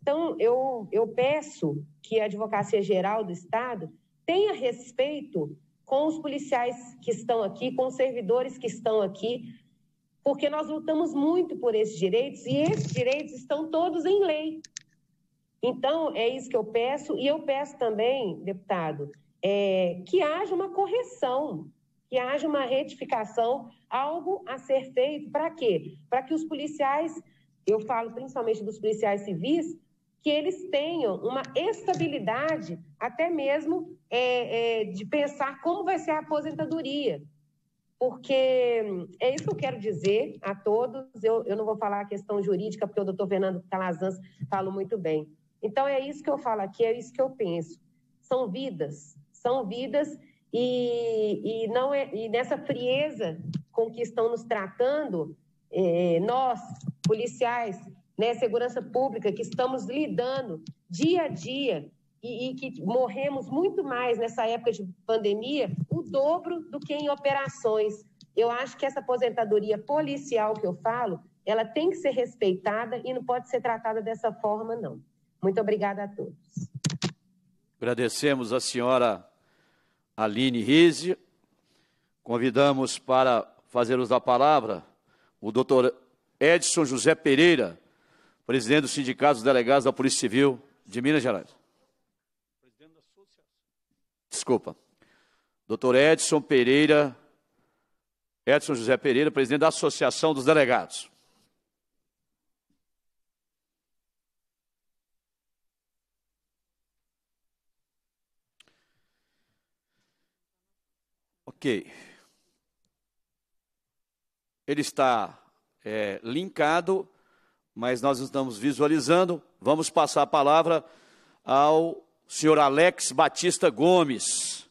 Então, eu, eu peço que a Advocacia Geral do Estado tenha respeito com os policiais que estão aqui, com os servidores que estão aqui, porque nós lutamos muito por esses direitos e esses direitos estão todos em lei. Então, é isso que eu peço, e eu peço também, deputado, é, que haja uma correção, que haja uma retificação, algo a ser feito para quê? Para que os policiais, eu falo principalmente dos policiais civis, que eles tenham uma estabilidade, até mesmo é, é, de pensar como vai ser a aposentadoria. Porque é isso que eu quero dizer a todos. Eu, eu não vou falar a questão jurídica, porque o doutor Fernando Calazans falou muito bem. Então, é isso que eu falo aqui, é isso que eu penso. São vidas, são vidas, e, e não é, e nessa frieza com que estão nos tratando, é, nós, policiais, né, segurança pública, que estamos lidando dia a dia e, e, que morremos muito mais nessa época de pandemia, o dobro do que em operações. Eu acho que essa aposentadoria policial que eu falo, ela tem que ser respeitada e não pode ser tratada dessa forma, não. Muito obrigada a todos. Agradecemos a senhora Aline Rize. Convidamos para fazer uso da palavra o doutor Edson José Pereira, presidente do Sindicato dos Delegados da Polícia Civil de Minas Gerais. Desculpa. Doutor Edson Pereira, Edson José Pereira, presidente da Associação dos Delegados. Ok. Ele está é, linkado mas nós estamos visualizando. Vamos passar a palavra ao senhor Alex Batista Gomes.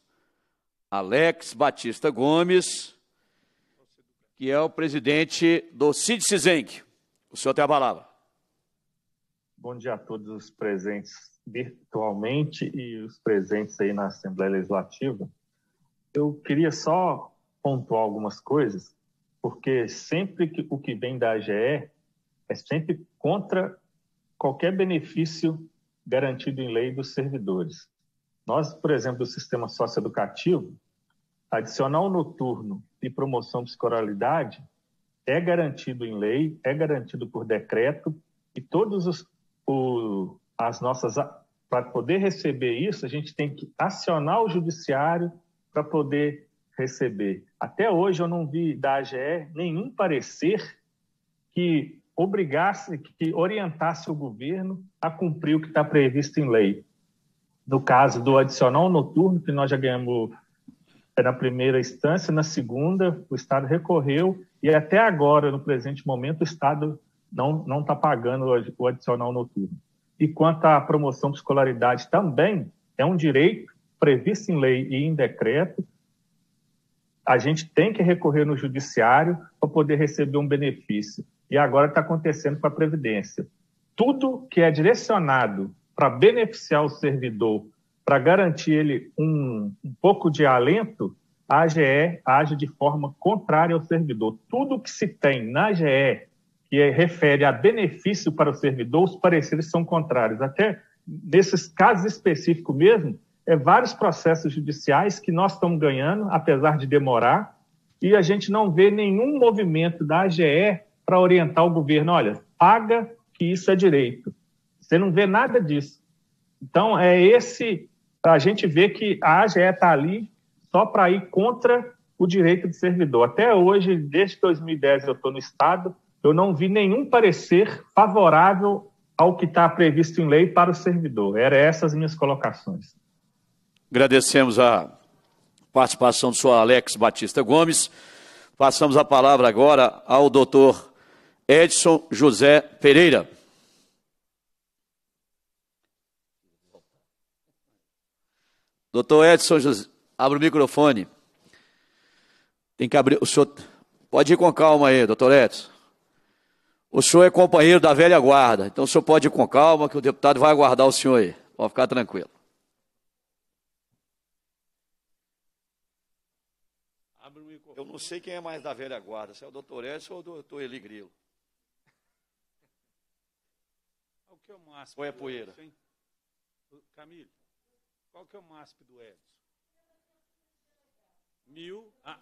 Alex Batista Gomes, que é o presidente do CID Cisenc. O senhor tem a palavra. Bom dia a todos os presentes virtualmente e os presentes aí na Assembleia Legislativa. Eu queria só pontuar algumas coisas, porque sempre que o que vem da AGE é sempre contra qualquer benefício garantido em lei dos servidores. Nós, por exemplo, do sistema socioeducativo, adicional noturno e promoção de escolaridade é garantido em lei, é garantido por decreto e todos os o, as nossas para poder receber isso, a gente tem que acionar o judiciário para poder receber. Até hoje eu não vi da AGE nenhum parecer que obrigasse, que orientasse o governo a cumprir o que está previsto em lei. No caso do adicional noturno, que nós já ganhamos é, na primeira instância, na segunda, o Estado recorreu e até agora, no presente momento, o Estado não está pagando o adicional noturno. E quanto à promoção de escolaridade, também é um direito previsto em lei e em decreto. A gente tem que recorrer no judiciário para poder receber um benefício e agora está acontecendo com a Previdência. Tudo que é direcionado para beneficiar o servidor, para garantir ele um, um pouco de alento, a AGE age de forma contrária ao servidor. Tudo que se tem na AGE que é, refere a benefício para o servidor, os pareceres são contrários. Até nesses casos específicos mesmo, é vários processos judiciais que nós estamos ganhando, apesar de demorar, e a gente não vê nenhum movimento da AGE para orientar o governo: olha, paga que isso é direito. Você não vê nada disso. Então, é esse. A gente vê que a AGE está ali só para ir contra o direito do servidor. Até hoje, desde 2010, eu estou no Estado, eu não vi nenhum parecer favorável ao que está previsto em lei para o servidor. Eram essas minhas colocações. Agradecemos a participação do senhor Alex Batista Gomes. Passamos a palavra agora ao doutor Edson José Pereira. Doutor Edson José, abre o microfone. Tem que abrir. O senhor. Pode ir com calma aí, doutor Edson. O senhor é companheiro da velha guarda, então o senhor pode ir com calma, que o deputado vai aguardar o senhor aí. Pode ficar tranquilo. Eu não sei quem é mais da velha guarda, se é o doutor Edson ou o doutor Eli Grilo. que é o MASP? Ou é poeira? Camille, qual que é o MASP do Edson? Mil. Ah.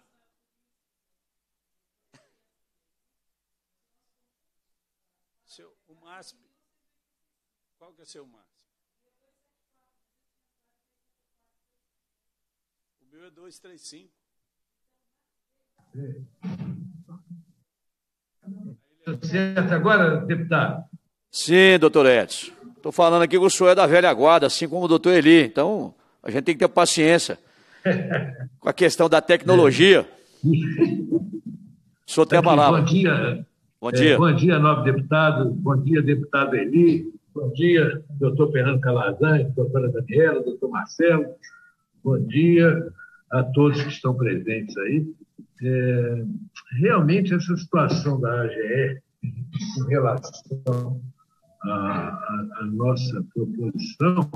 Seu, o MASP. Qual que é o seu MASP? O meu é 235. Certo agora, deputado? Sim, doutor Edson. Estou falando aqui que o senhor é da velha guarda, assim como o doutor Eli. Então, a gente tem que ter paciência *laughs* com a questão da tecnologia. O senhor tem a tá palavra. Bom dia. Bom dia. É, bom dia, nobre deputado. Bom dia, deputado Eli. Bom dia, doutor Fernando Calazans, doutora Daniela, doutor Marcelo. Bom dia a todos que estão presentes aí. É, realmente, essa situação da AGE em relação a, a, a nossa proposição,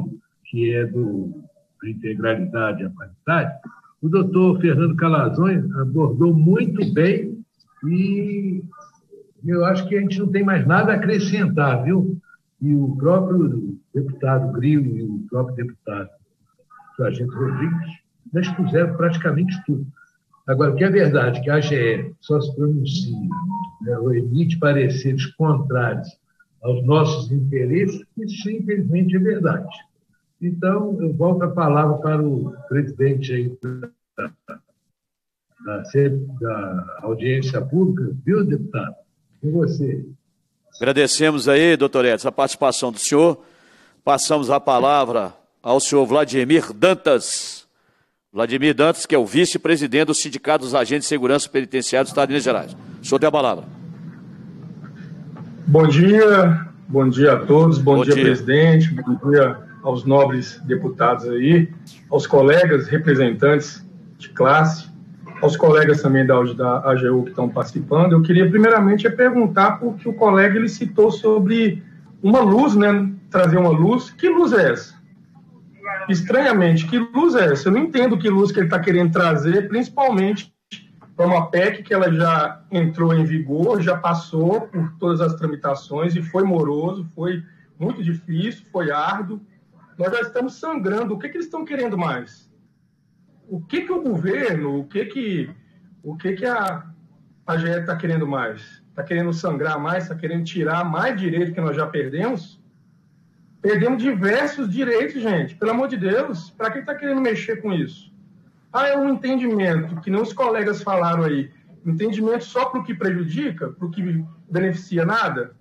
que é do, da integralidade e a qualidade, o doutor Fernando Calazões abordou muito bem e eu acho que a gente não tem mais nada a acrescentar, viu? E o próprio deputado Grilo e o próprio deputado Sargento Rodrigues já expuseram praticamente tudo. Agora, o que é verdade que a AGE só se pronuncia né, ou emite pareceres contrários aos nossos interesses, que simplesmente é verdade. Então, eu volto a palavra para o presidente aí da, da, da audiência pública, viu, deputado? E você. Agradecemos aí, doutor Edson, a participação do senhor. Passamos a palavra ao senhor Vladimir Dantas. Vladimir Dantas, que é o vice-presidente do Sindicato dos Agentes de Segurança Penitenciária do Estado de Minas Gerais. O senhor tem a palavra. Bom dia, bom dia a todos, bom, bom dia, dia, presidente, bom dia aos nobres deputados aí, aos colegas representantes de classe, aos colegas também da, da AGU que estão participando. Eu queria primeiramente é perguntar porque o colega ele citou sobre uma luz, né? Trazer uma luz. Que luz é essa? Estranhamente, que luz é essa? Eu não entendo que luz que ele está querendo trazer, principalmente é uma PEC que ela já entrou em vigor, já passou por todas as tramitações e foi moroso, foi muito difícil, foi árduo. Nós já estamos sangrando. O que, que eles estão querendo mais? O que, que o governo, o que, que, o que, que a, a GE está querendo mais? Está querendo sangrar mais? Está querendo tirar mais direito que nós já perdemos? Perdemos diversos direitos, gente. Pelo amor de Deus, para quem está querendo mexer com isso? Ah, é um entendimento que não os colegas falaram aí. Entendimento só para o que prejudica, para o que beneficia nada.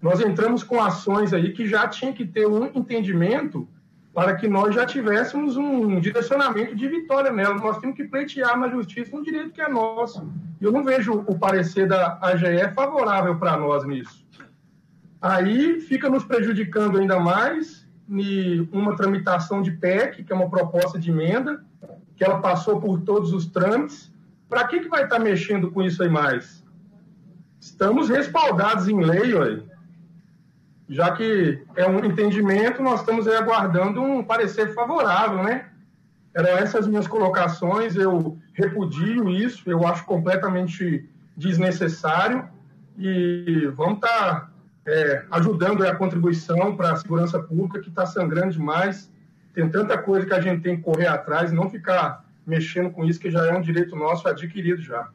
Nós entramos com ações aí que já tinha que ter um entendimento para que nós já tivéssemos um direcionamento de vitória nela. Nós temos que pleitear na justiça um direito que é nosso. E eu não vejo o parecer da AGE favorável para nós nisso. Aí fica nos prejudicando ainda mais em uma tramitação de PEC, que é uma proposta de emenda, que ela passou por todos os trâmites, para que, que vai estar tá mexendo com isso aí mais? Estamos respaldados em lei, olha. já que é um entendimento, nós estamos aguardando um parecer favorável, né? Eram essas minhas colocações, eu repudio isso, eu acho completamente desnecessário e vamos estar tá, é, ajudando a contribuição para a segurança pública que está sangrando demais tem tanta coisa que a gente tem que correr atrás e não ficar mexendo com isso que já é um direito nosso adquirido já.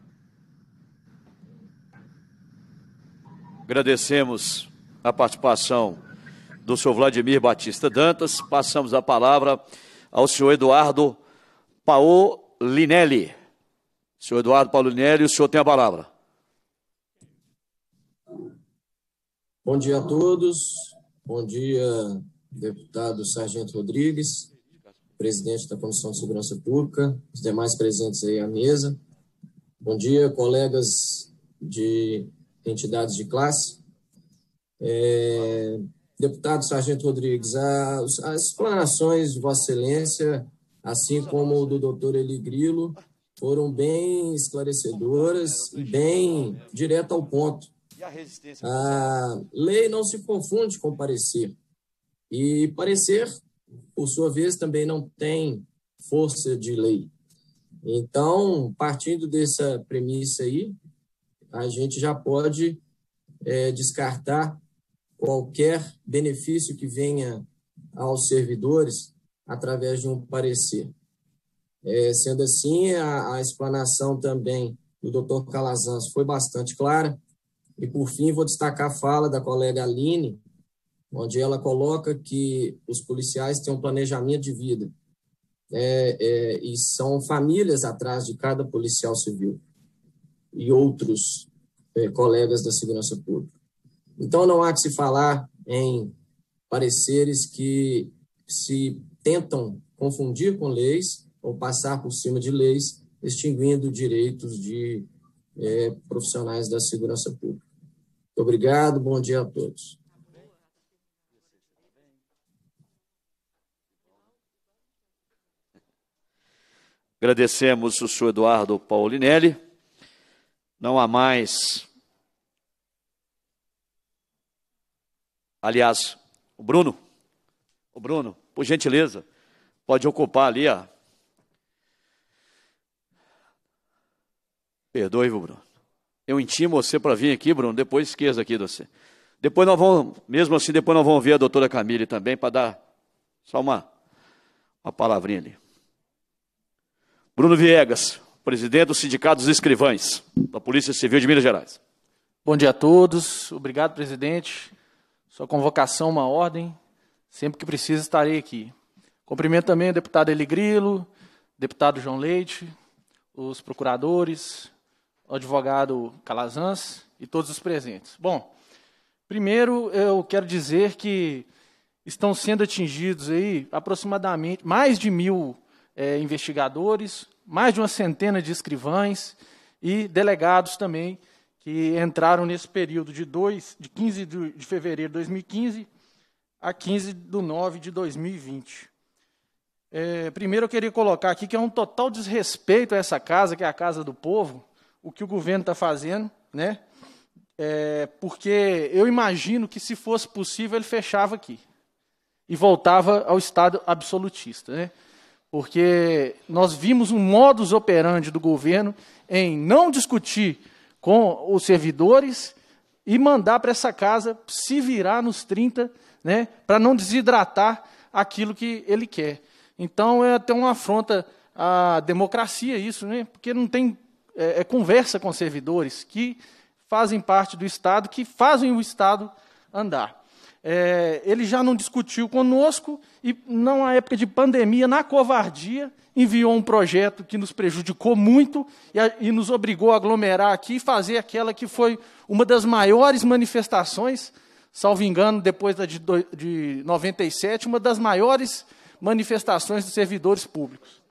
Agradecemos a participação do senhor Vladimir Batista Dantas. Passamos a palavra ao senhor Eduardo Paolinelli. Senhor Eduardo Paolinelli, o senhor tem a palavra. Bom dia a todos. Bom dia deputado Sargento Rodrigues, presidente da Comissão de Segurança Pública, os demais presentes aí à mesa. Bom dia, colegas de entidades de classe. É, deputado Sargento Rodrigues, as, as explanações de Vossa Excelência, assim como do doutor Eli Grilo, foram bem esclarecedoras e bem direto ao ponto. A lei não se confunde com parecer. E parecer, por sua vez, também não tem força de lei. Então, partindo dessa premissa aí, a gente já pode é, descartar qualquer benefício que venha aos servidores através de um parecer. É, sendo assim, a, a, explanação também do Dr. Calazans foi bastante clara. E, por fim, vou destacar a fala da colega Aline, onde ela coloca que os policiais têm um planejamento de vida né, é, e são famílias atrás de cada policial civil e outros é, colegas da segurança pública. Então, não há que se falar em pareceres que se tentam confundir com leis ou passar por cima de leis, extinguindo direitos de é, profissionais da segurança pública. Muito obrigado, bom dia a todos. Agradecemos o senhor Eduardo Paulinelli. Não há mais. Aliás, o Bruno, o Bruno, por gentileza, pode ocupar ali a. Perdoe, Bruno. Eu intimo você para vir aqui, Bruno. Depois esqueça aqui de você. Depois nós vamos, mesmo assim, depois nós vamos ver a doutora Camille também para dar só uma, uma palavrinha ali. Bruno Viegas, presidente do Sindicato dos Escrivães, da Polícia Civil de Minas Gerais. Bom dia a todos. Obrigado, presidente. Sua convocação é uma ordem. Sempre que precisa, estarei aqui. Cumprimento também o deputado Eli Grilo, deputado João Leite, os procuradores, o advogado Calazans e todos os presentes. Bom, primeiro eu quero dizer que estão sendo atingidos aí aproximadamente mais de mil é, investigadores, mais de uma centena de escrivães e delegados também que entraram nesse período de, de 15 de fevereiro de 2015 a 15 de 9 de 2020. É, primeiro, eu queria colocar aqui que é um total desrespeito a essa casa, que é a casa do povo, o que o governo está fazendo, né? É, porque eu imagino que, se fosse possível, ele fechava aqui e voltava ao estado absolutista. Né? Porque nós vimos um modus operandi do governo em não discutir com os servidores e mandar para essa casa se virar nos 30, né, para não desidratar aquilo que ele quer. Então é até uma afronta à democracia isso, né, porque não tem é, é conversa com servidores que fazem parte do Estado, que fazem o Estado andar. É, ele já não discutiu conosco e, na época de pandemia, na covardia, enviou um projeto que nos prejudicou muito e, a, e nos obrigou a aglomerar aqui e fazer aquela que foi uma das maiores manifestações, salvo engano, depois da de, de 97, uma das maiores manifestações dos servidores públicos.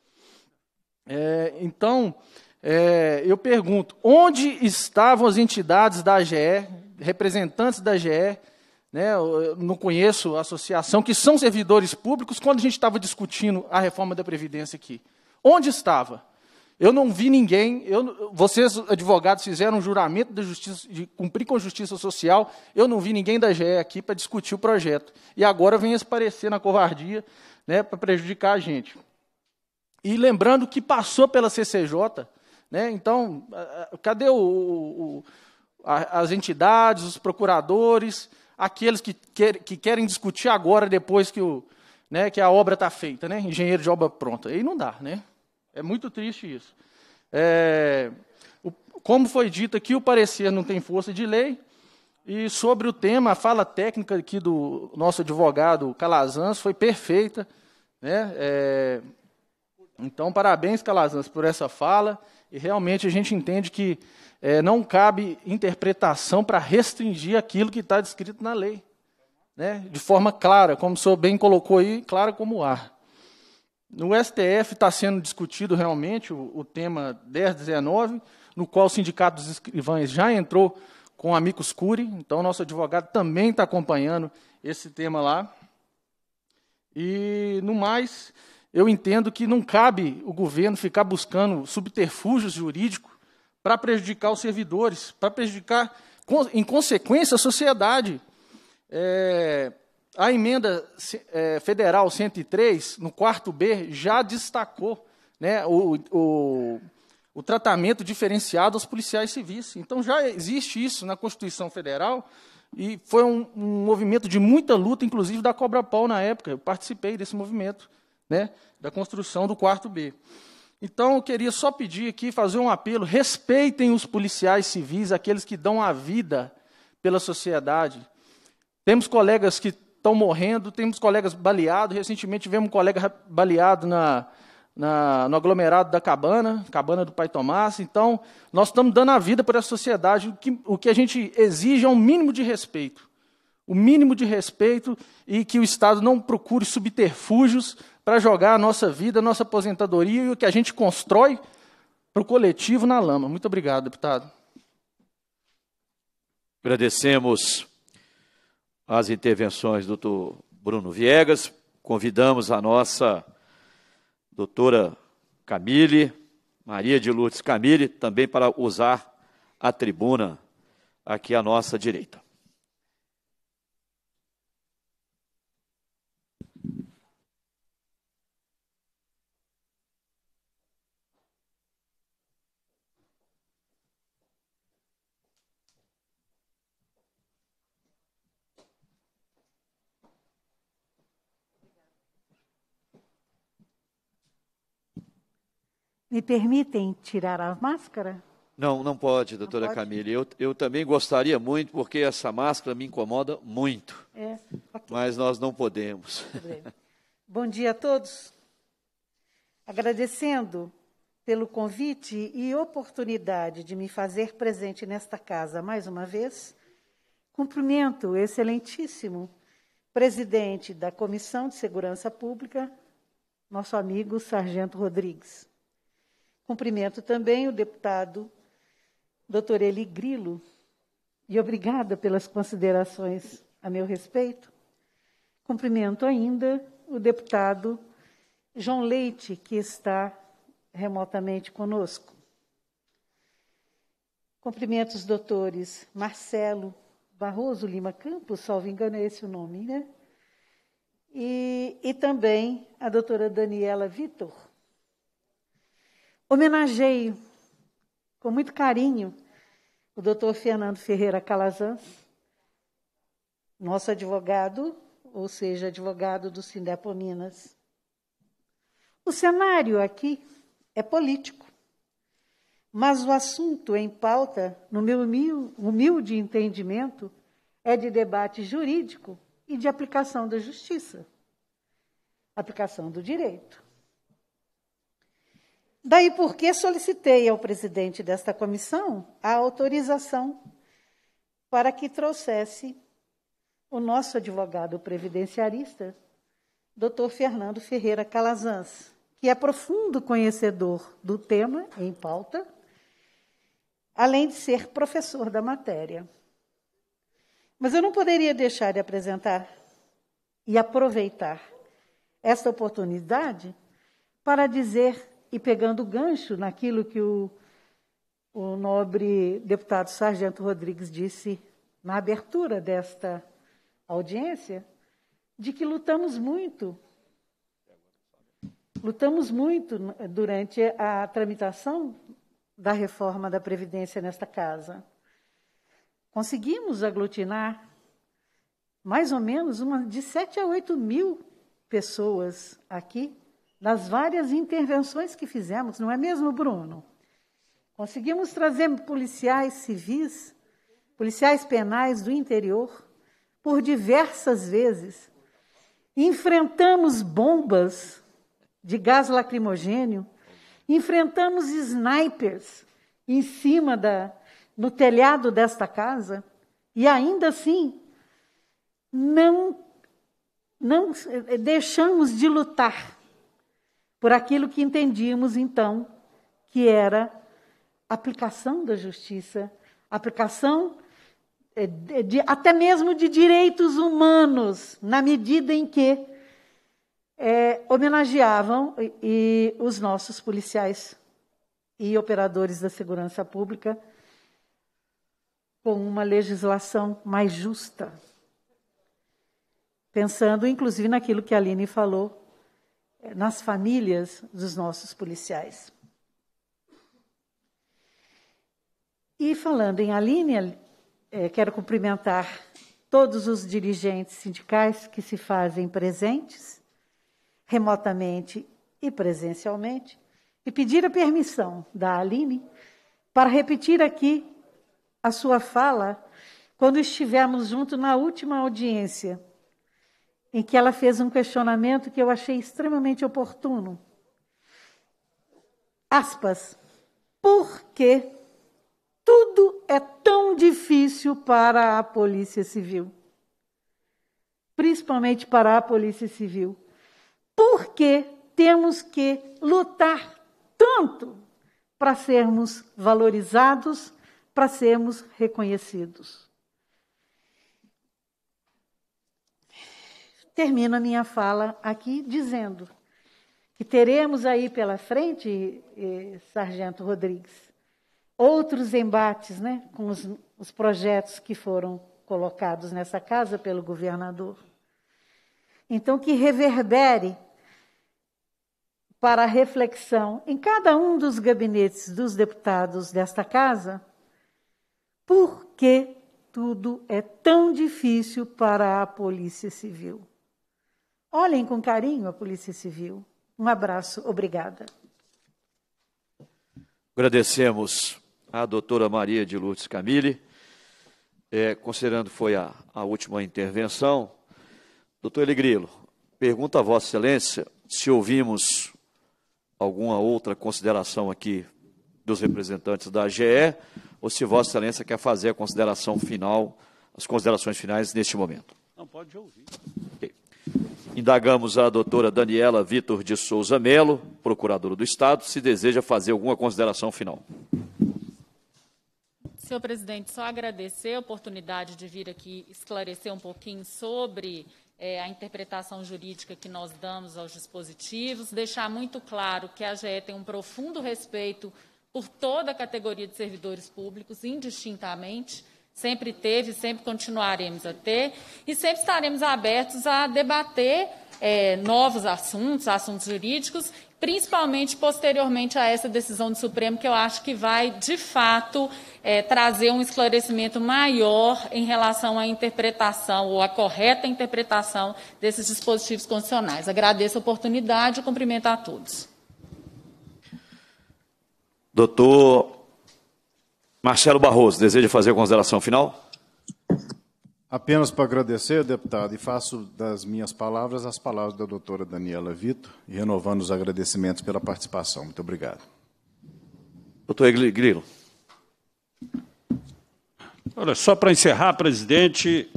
É, então, é, eu pergunto: onde estavam as entidades da AGE, representantes da AGE, né, eu não conheço a associação, que são servidores públicos, quando a gente estava discutindo a reforma da Previdência aqui. Onde estava? Eu não vi ninguém. Eu, vocês, advogados, fizeram um juramento de, justiça, de cumprir com a justiça social. Eu não vi ninguém da GE aqui para discutir o projeto. E agora vem aparecer na covardia né, para prejudicar a gente. E lembrando que passou pela CCJ, né, então, cadê o, o, as entidades, os procuradores? aqueles que, que querem discutir agora, depois que, o, né, que a obra está feita, né? engenheiro de obra pronta. Aí não dá, né? É muito triste isso. É, o, como foi dito aqui, o parecer não tem força de lei. E sobre o tema, a fala técnica aqui do nosso advogado Calazans foi perfeita. Né? É, então, parabéns, Calazans, por essa fala. E realmente a gente entende que é, não cabe interpretação para restringir aquilo que está descrito na lei. Né? De forma clara, como o senhor bem colocou aí, clara como o ar. No STF está sendo discutido realmente o, o tema 1019, no qual o Sindicato dos Escrivães já entrou com amigos curi, então nosso advogado também está acompanhando esse tema lá. E, no mais, eu entendo que não cabe o governo ficar buscando subterfúgios jurídicos para prejudicar os servidores, para prejudicar, em consequência, a sociedade. É, a emenda é, federal 103, no quarto B, já destacou né, o, o, o, tratamento diferenciado aos policiais civis. Então já existe isso na Constituição Federal e foi um, um movimento de muita luta, inclusive da Cobra Pau na época. Eu participei desse movimento, né, da construção do quarto B. Então eu queria só pedir aqui, fazer um apelo: respeitem os policiais civis, aqueles que dão a vida pela sociedade. Temos colegas que estão morrendo, temos colegas baleados. Recentemente tivemos um colega baleado na, na, no aglomerado da Cabana, Cabana do Pai Tomás. Então, nós estamos dando a vida para a sociedade. O que, o que a gente exige é um mínimo de respeito. O mínimo de respeito e que o Estado não procure subterfúgios para jogar a nossa vida, a nossa aposentadoria e o que a gente constrói para o coletivo na lama. Muito obrigado, deputado. Agradecemos as intervenções do doutor Bruno Viegas. Convidamos a nossa doutora Camille, Maria de Lourdes Camille, também para usar a tribuna aqui à nossa direita. Me permitem tirar a máscara? Não, não pode, doutora não pode? Camille. Eu, eu também gostaria muito, porque essa máscara me incomoda muito. É, okay. Mas nós não podemos. Bom dia a todos. Agradecendo pelo convite e oportunidade de me fazer presente nesta casa mais uma vez, cumprimento o excelentíssimo presidente da Comissão de Segurança Pública, nosso amigo Sargento Rodrigues. Cumprimento também o deputado doutor Eli Grilo e obrigada pelas considerações a meu respeito. Cumprimento ainda o deputado João Leite, que está remotamente conosco. Cumprimento os doutores Marcelo Barroso Lima Campos, salvo engano é esse o nome, né? E, e também a doutora Daniela Vitor, Homenageio com muito carinho o doutor Fernando Ferreira Calazans, nosso advogado, ou seja, advogado do Sindepo Minas. O cenário aqui é político, mas o assunto em pauta, no meu humilde entendimento, é de debate jurídico e de aplicação da justiça, aplicação do direito. Daí porque solicitei ao presidente desta comissão a autorização para que trouxesse o nosso advogado previdenciarista, Dr. Fernando Ferreira Calazans, que é profundo conhecedor do tema em pauta, além de ser professor da matéria. Mas eu não poderia deixar de apresentar e aproveitar esta oportunidade para dizer e pegando gancho naquilo que o, o nobre deputado Sargento Rodrigues disse na abertura desta audiência, de que lutamos muito, lutamos muito durante a tramitação da reforma da Previdência nesta casa. Conseguimos aglutinar mais ou menos uma, de 7 a 8 mil pessoas aqui das várias intervenções que fizemos, não é mesmo, Bruno? Conseguimos trazer policiais civis, policiais penais do interior, por diversas vezes. Enfrentamos bombas de gás lacrimogênio, enfrentamos snipers em cima da no telhado desta casa e ainda assim não não eh, deixamos de lutar por aquilo que entendíamos então que era aplicação da justiça, aplicação eh, de, de, até mesmo de direitos humanos, na medida em que é, homenageavam e, e os nossos policiais e operadores da segurança pública com uma legislação mais justa. Pensando, inclusive, naquilo que a Aline falou eh, nas famílias dos nossos policiais. E falando em Aline, é, quero cumprimentar todos os dirigentes sindicais que se fazem presentes, remotamente e presencialmente, e pedir a permissão da Aline para repetir aqui a sua fala quando estivemos junto na última audiência em que ela fez um questionamento que eu achei extremamente oportuno. Aspas. Por que tudo é tão difícil para a Polícia Civil? Principalmente para a Polícia Civil. Por que temos que lutar tanto para sermos valorizados, para sermos reconhecidos? termino a minha fala aqui dizendo que teremos aí pela frente, eh, Sargento Rodrigues, outros embates né, com os, os projetos que foram colocados nessa casa pelo governador. Então, que reverbere para reflexão em cada um dos gabinetes dos deputados desta casa por que tudo é tão difícil para a Polícia Civil. Olhem com carinho a Polícia Civil. Um abraço, obrigada. Agradecemos à doutora Maria de Lourdes Camille. É, considerando foi a, a última intervenção, doutor Elegrilo, pergunta a Vossa Excelência se ouvimos alguma outra consideração aqui dos representantes da AGE ou se Vossa Excelência quer fazer a consideração final, as considerações finais neste momento. Não, pode ouvir. Okay. Indagamos a doutora Daniela Vitor de Souza Melo, procuradora do Estado, se deseja fazer alguma consideração final. Senhor presidente, só agradecer a oportunidade de vir aqui esclarecer um pouquinho sobre é, a interpretação jurídica que nós damos aos dispositivos, deixar muito claro que a GE tem um profundo respeito por toda a categoria de servidores públicos, indistintamente, Sempre teve, sempre continuaremos a ter e sempre estaremos abertos a debater é, novos assuntos, assuntos jurídicos, principalmente posteriormente a essa decisão do Supremo, que eu acho que vai, de fato, é, trazer um esclarecimento maior em relação à interpretação ou à correta interpretação desses dispositivos constitucionais. Agradeço a oportunidade e cumprimento a todos. Doutor Marcelo Barroso, deseja fazer a consideração final? Apenas para agradecer, deputado, e faço das minhas palavras as palavras da doutora Daniela Vitor, renovando os agradecimentos pela participação. Muito obrigado. Doutor Grilo. Olha, só para encerrar, presidente,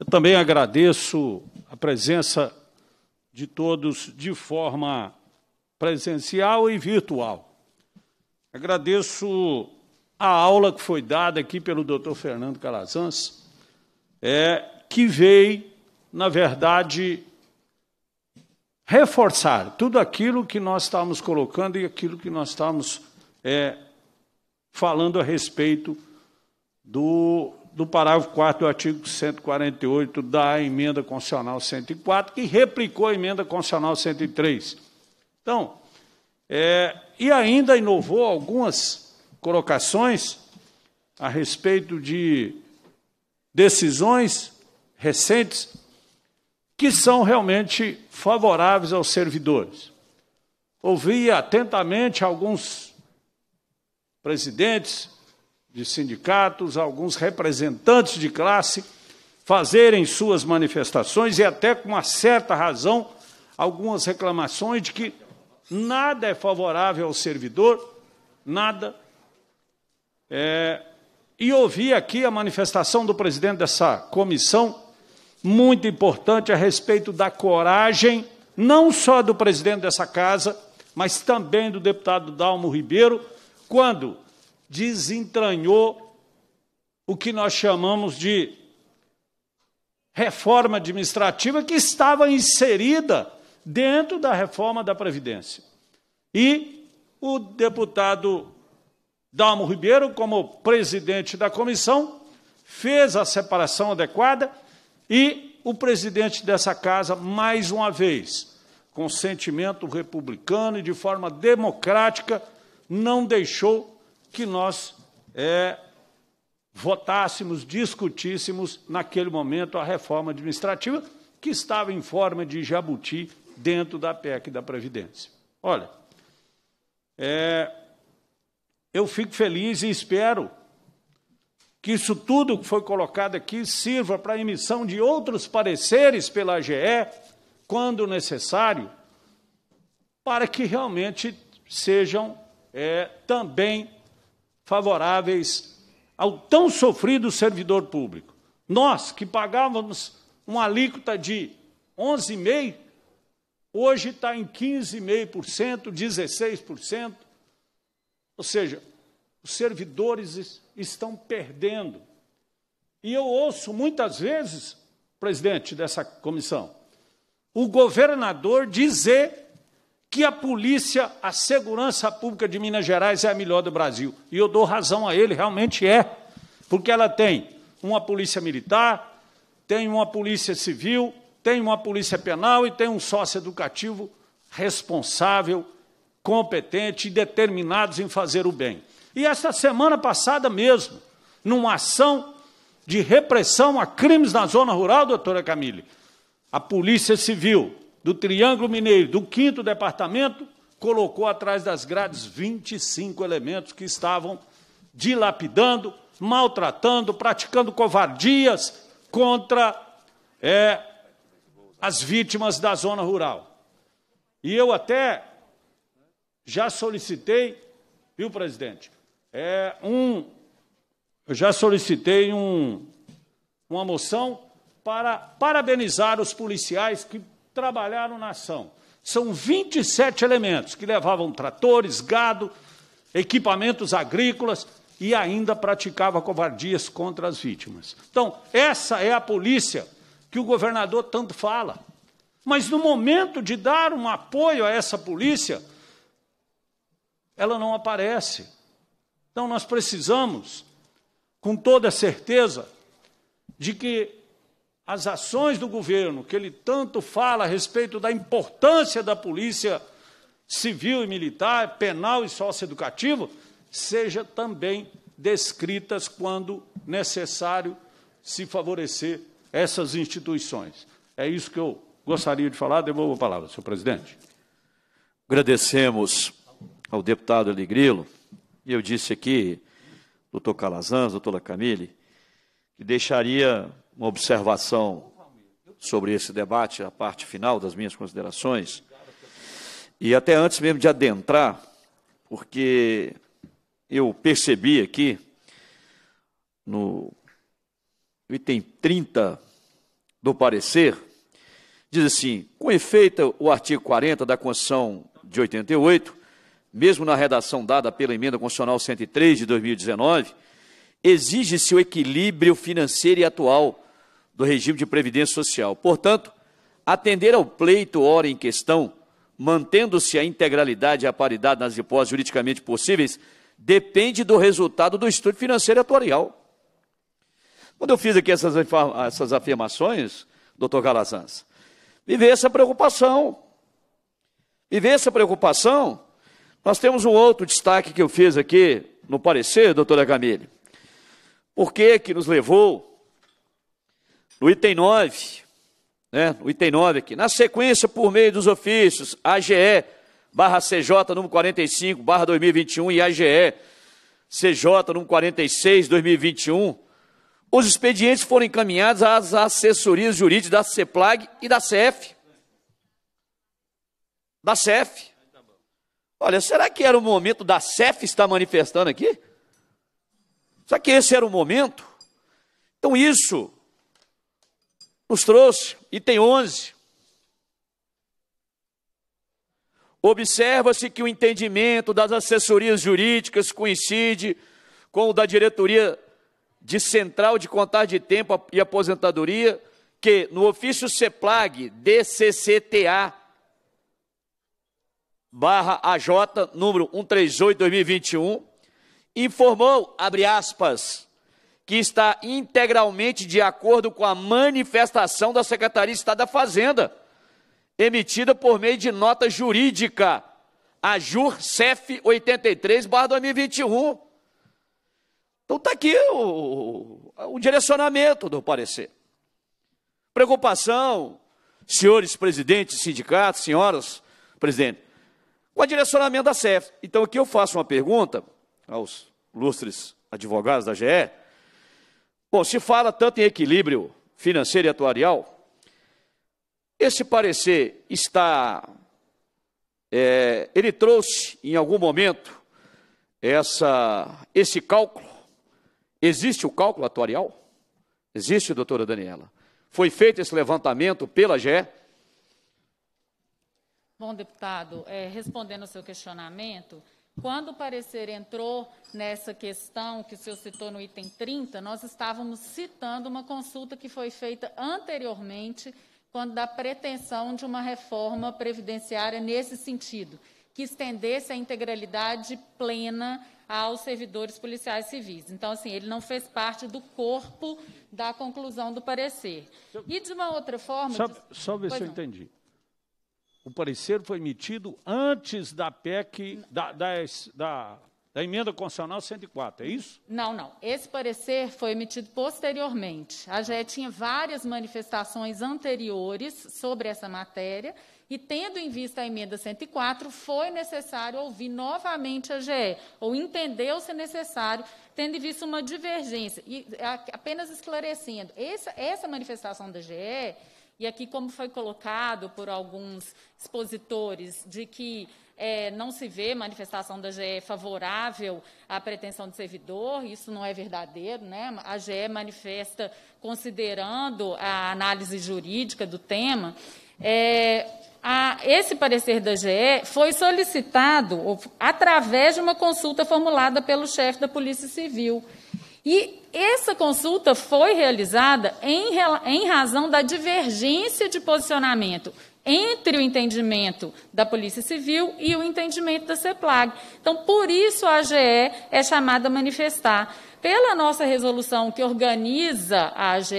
eu também agradeço a presença de todos de forma presencial e virtual. Agradeço a aula que foi dada aqui pelo doutor Fernando Calazans, é, que veio, na verdade, reforçar tudo aquilo que nós estávamos colocando e aquilo que nós estávamos é, falando a respeito do, do parágrafo 4 do artigo 148 da emenda constitucional 104, que replicou a emenda constitucional 103. Então, é, e ainda inovou algumas colocações a respeito de decisões recentes que são realmente favoráveis aos servidores. Ouvi atentamente alguns presidentes de sindicatos, alguns representantes de classe fazerem suas manifestações e até com uma certa razão algumas reclamações de que nada é favorável ao servidor, nada é, e ouvi aqui a manifestação do presidente dessa comissão, muito importante a respeito da coragem, não só do presidente dessa casa, mas também do deputado Dalmo Ribeiro, quando desentranhou o que nós chamamos de reforma administrativa que estava inserida dentro da reforma da Previdência. E o deputado Dalmo Ribeiro, como presidente da comissão, fez a separação adequada e o presidente dessa casa, mais uma vez, com sentimento republicano e de forma democrática, não deixou que nós é, votássemos, discutíssemos naquele momento a reforma administrativa que estava em forma de jabuti dentro da PEC da Previdência. Olha, é, eu fico feliz e espero que isso tudo que foi colocado aqui sirva para a emissão de outros pareceres pela AGE, quando necessário, para que realmente sejam é, também favoráveis ao tão sofrido servidor público. Nós, que pagávamos uma alíquota de 11,5%, hoje está em 15,5%, 16%, ou seja, os servidores estão perdendo. E eu ouço muitas vezes, presidente dessa comissão, o governador dizer que a polícia, a segurança pública de Minas Gerais é a melhor do Brasil. E eu dou razão a ele, realmente é. Porque ela tem uma polícia militar, tem uma polícia civil, tem uma polícia penal e tem um sócio educativo responsável competente e determinados em fazer o bem. E esta semana passada mesmo, numa ação de repressão a crimes na zona rural, doutora Camille, a Polícia Civil do Triângulo Mineiro, do 5 Departamento, colocou atrás das grades 25 elementos que estavam dilapidando, maltratando, praticando covardias contra é, as vítimas da zona rural. E eu até já solicitei, viu, presidente? É um, eu já solicitei um, uma moção para parabenizar os policiais que trabalharam na ação. São 27 elementos que levavam tratores, gado, equipamentos agrícolas e ainda praticava covardias contra as vítimas. Então, essa é a polícia que o governador tanto fala. Mas no momento de dar um apoio a essa polícia, ela não aparece. Então nós precisamos, com toda certeza, de que as ações do governo, que ele tanto fala a respeito da importância da polícia civil e militar, penal e socioeducativo, seja também descritas quando necessário se favorecer essas instituições. É isso que eu gostaria de falar. Devolvo a palavra, senhor presidente. Agradecemos ao deputado Ali e eu disse aqui, doutor Calazans, doutora Camille, que deixaria uma observação sobre esse debate, a parte final das minhas considerações, e até antes mesmo de adentrar, porque eu percebi aqui, no item 30 do parecer, diz assim: com efeito, o artigo 40 da Constituição de 88 mesmo na redação dada pela Emenda Constitucional 103 de 2019, exige-se o equilíbrio financeiro e atual do regime de previdência social. Portanto, atender ao pleito ora em questão, mantendo-se a integralidade e a paridade nas hipóteses juridicamente possíveis, depende do resultado do estudo financeiro atuarial. Quando eu fiz aqui essas, essas afirmações, doutor Galazans, me veio essa preocupação. Me veio essa preocupação nós temos um outro destaque que eu fiz aqui no parecer, doutora Camille. Por que que nos levou no item 9, né, no item 9 aqui, na sequência por meio dos ofícios AGE barra CJ número 45 barra 2021 e AGE CJ número 46 2021, os expedientes foram encaminhados às assessorias jurídicas da CEPLAG e da CEF. Da CEF. Olha, será que era o momento da CEF estar manifestando aqui? Será que esse era o momento? Então isso nos trouxe, item 11. Observa-se que o entendimento das assessorias jurídicas coincide com o da diretoria de Central de Contar de Tempo e Aposentadoria, que no ofício CEPLAG, DCCTA, barra AJ, número 138-2021, informou, abre aspas, que está integralmente de acordo com a manifestação da Secretaria de Estado da Fazenda, emitida por meio de nota jurídica, a JUR CEF 83 2021. Então está aqui o, o direcionamento do parecer. Preocupação, senhores presidentes sindicatos, senhoras presidente, com a direcionamento da CEF. Então aqui eu faço uma pergunta aos lustres advogados da GE. Bom, se fala tanto em equilíbrio financeiro e atuarial, esse parecer está. É, ele trouxe em algum momento essa, esse cálculo. Existe o cálculo atuarial? Existe, doutora Daniela. Foi feito esse levantamento pela GE? Bom, deputado, é, respondendo ao seu questionamento, quando o parecer entrou nessa questão que o senhor citou no item 30, nós estávamos citando uma consulta que foi feita anteriormente, quando da pretensão de uma reforma previdenciária nesse sentido, que estendesse a integralidade plena aos servidores policiais civis. Então, assim, ele não fez parte do corpo da conclusão do parecer. E de uma outra forma. Só, só ver se eu entendi. O parecer foi emitido antes da PEC, da, da, da, da emenda constitucional 104, é isso? Não, não. Esse parecer foi emitido posteriormente. A GE tinha várias manifestações anteriores sobre essa matéria e, tendo em vista a emenda 104, foi necessário ouvir novamente a GE, ou entendeu-se é necessário, tendo em vista uma divergência. E apenas esclarecendo, essa, essa manifestação da GE e aqui, como foi colocado por alguns expositores, de que é, não se vê manifestação da GE favorável à pretensão de servidor, isso não é verdadeiro, né? A GE manifesta, considerando a análise jurídica do tema, é, a, esse parecer da GE foi solicitado através de uma consulta formulada pelo chefe da Polícia Civil. E essa consulta foi realizada em, em razão da divergência de posicionamento entre o entendimento da Polícia Civil e o entendimento da CEPLAG. Então, por isso a AGE é chamada a manifestar pela nossa resolução que organiza a AGE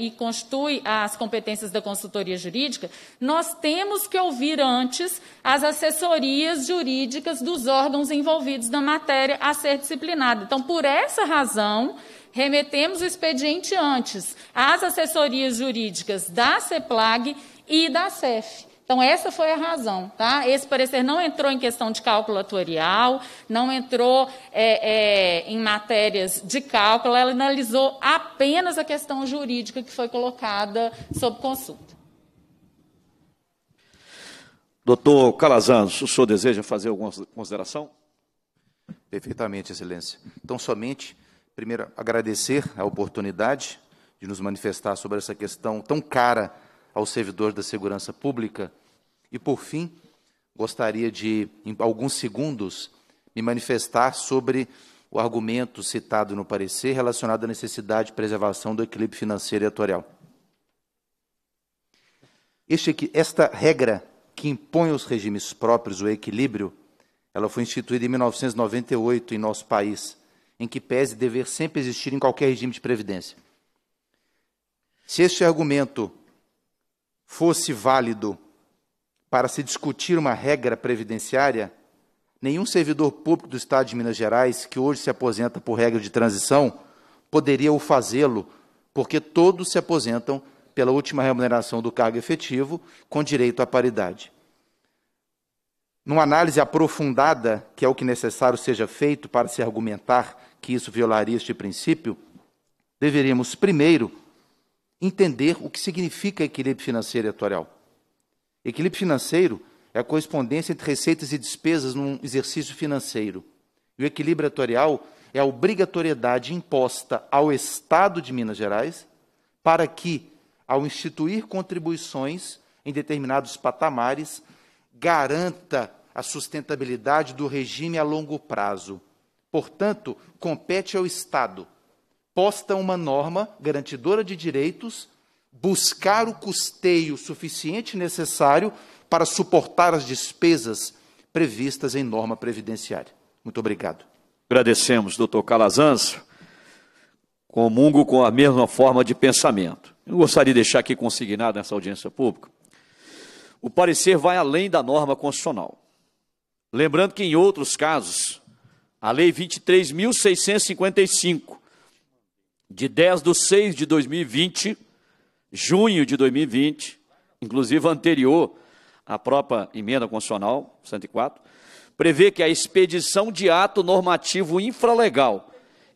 e constitui as competências da consultoria jurídica, nós temos que ouvir antes as assessorias jurídicas dos órgãos envolvidos na matéria a ser disciplinada. Então, por essa razão, remetemos o expediente antes às assessorias jurídicas da CEPLAG e da CEF. Então, essa foi a razão. Tá? Esse parecer não entrou em questão de cálculo atuarial, não entrou é, é, em matérias de cálculo, ela analisou apenas a questão jurídica que foi colocada sob consulta. Doutor Calazans, o senhor deseja fazer alguma consideração? Perfeitamente, Excelência. Então, somente, primeiro, agradecer a oportunidade de nos manifestar sobre essa questão tão cara ao servidor da segurança pública. E, por fim, gostaria de, em alguns segundos, me manifestar sobre o argumento citado no parecer relacionado à necessidade de preservação do equilíbrio financeiro e atorial. Este esta regra que impõe aos regimes próprios o equilíbrio, ela foi instituída em 1998 em nosso país, em que pese dever sempre existir em qualquer regime de previdência. Se este argumento fosse válido para se discutir uma regra previdenciária, nenhum servidor público do Estado de Minas Gerais, que hoje se aposenta por regra de transição, poderia o fazê-lo, porque todos se aposentam pela última remuneração do cargo efetivo, com direito à paridade. Numa análise aprofundada, que é o que necessário seja feito para se argumentar que isso violaria este princípio, deveríamos primeiro entender o que significa equilíbrio financeiro e atuarial. Equilíbrio financeiro é a correspondência entre receitas e despesas num exercício financeiro. E o equilíbrio atuarial é a obrigatoriedade imposta ao Estado de Minas Gerais para que, ao instituir contribuições em determinados patamares, garanta a sustentabilidade do regime a longo prazo. Portanto, compete ao Estado posta uma norma garantidora de direitos, buscar o custeio suficiente e necessário para suportar as despesas previstas em norma previdenciária. Muito obrigado. Agradecemos, doutor Calazans. Comungo com a mesma forma de pensamento. Eu gostaria de deixar aqui consignado nessa audiência pública. O parecer vai além da norma constitucional. Lembrando que, em outros casos, a Lei 23.655 de 10 de 6 de 2020, junho de 2020, inclusive anterior à própria emenda constitucional 104, prevê que a expedição de ato normativo infralegal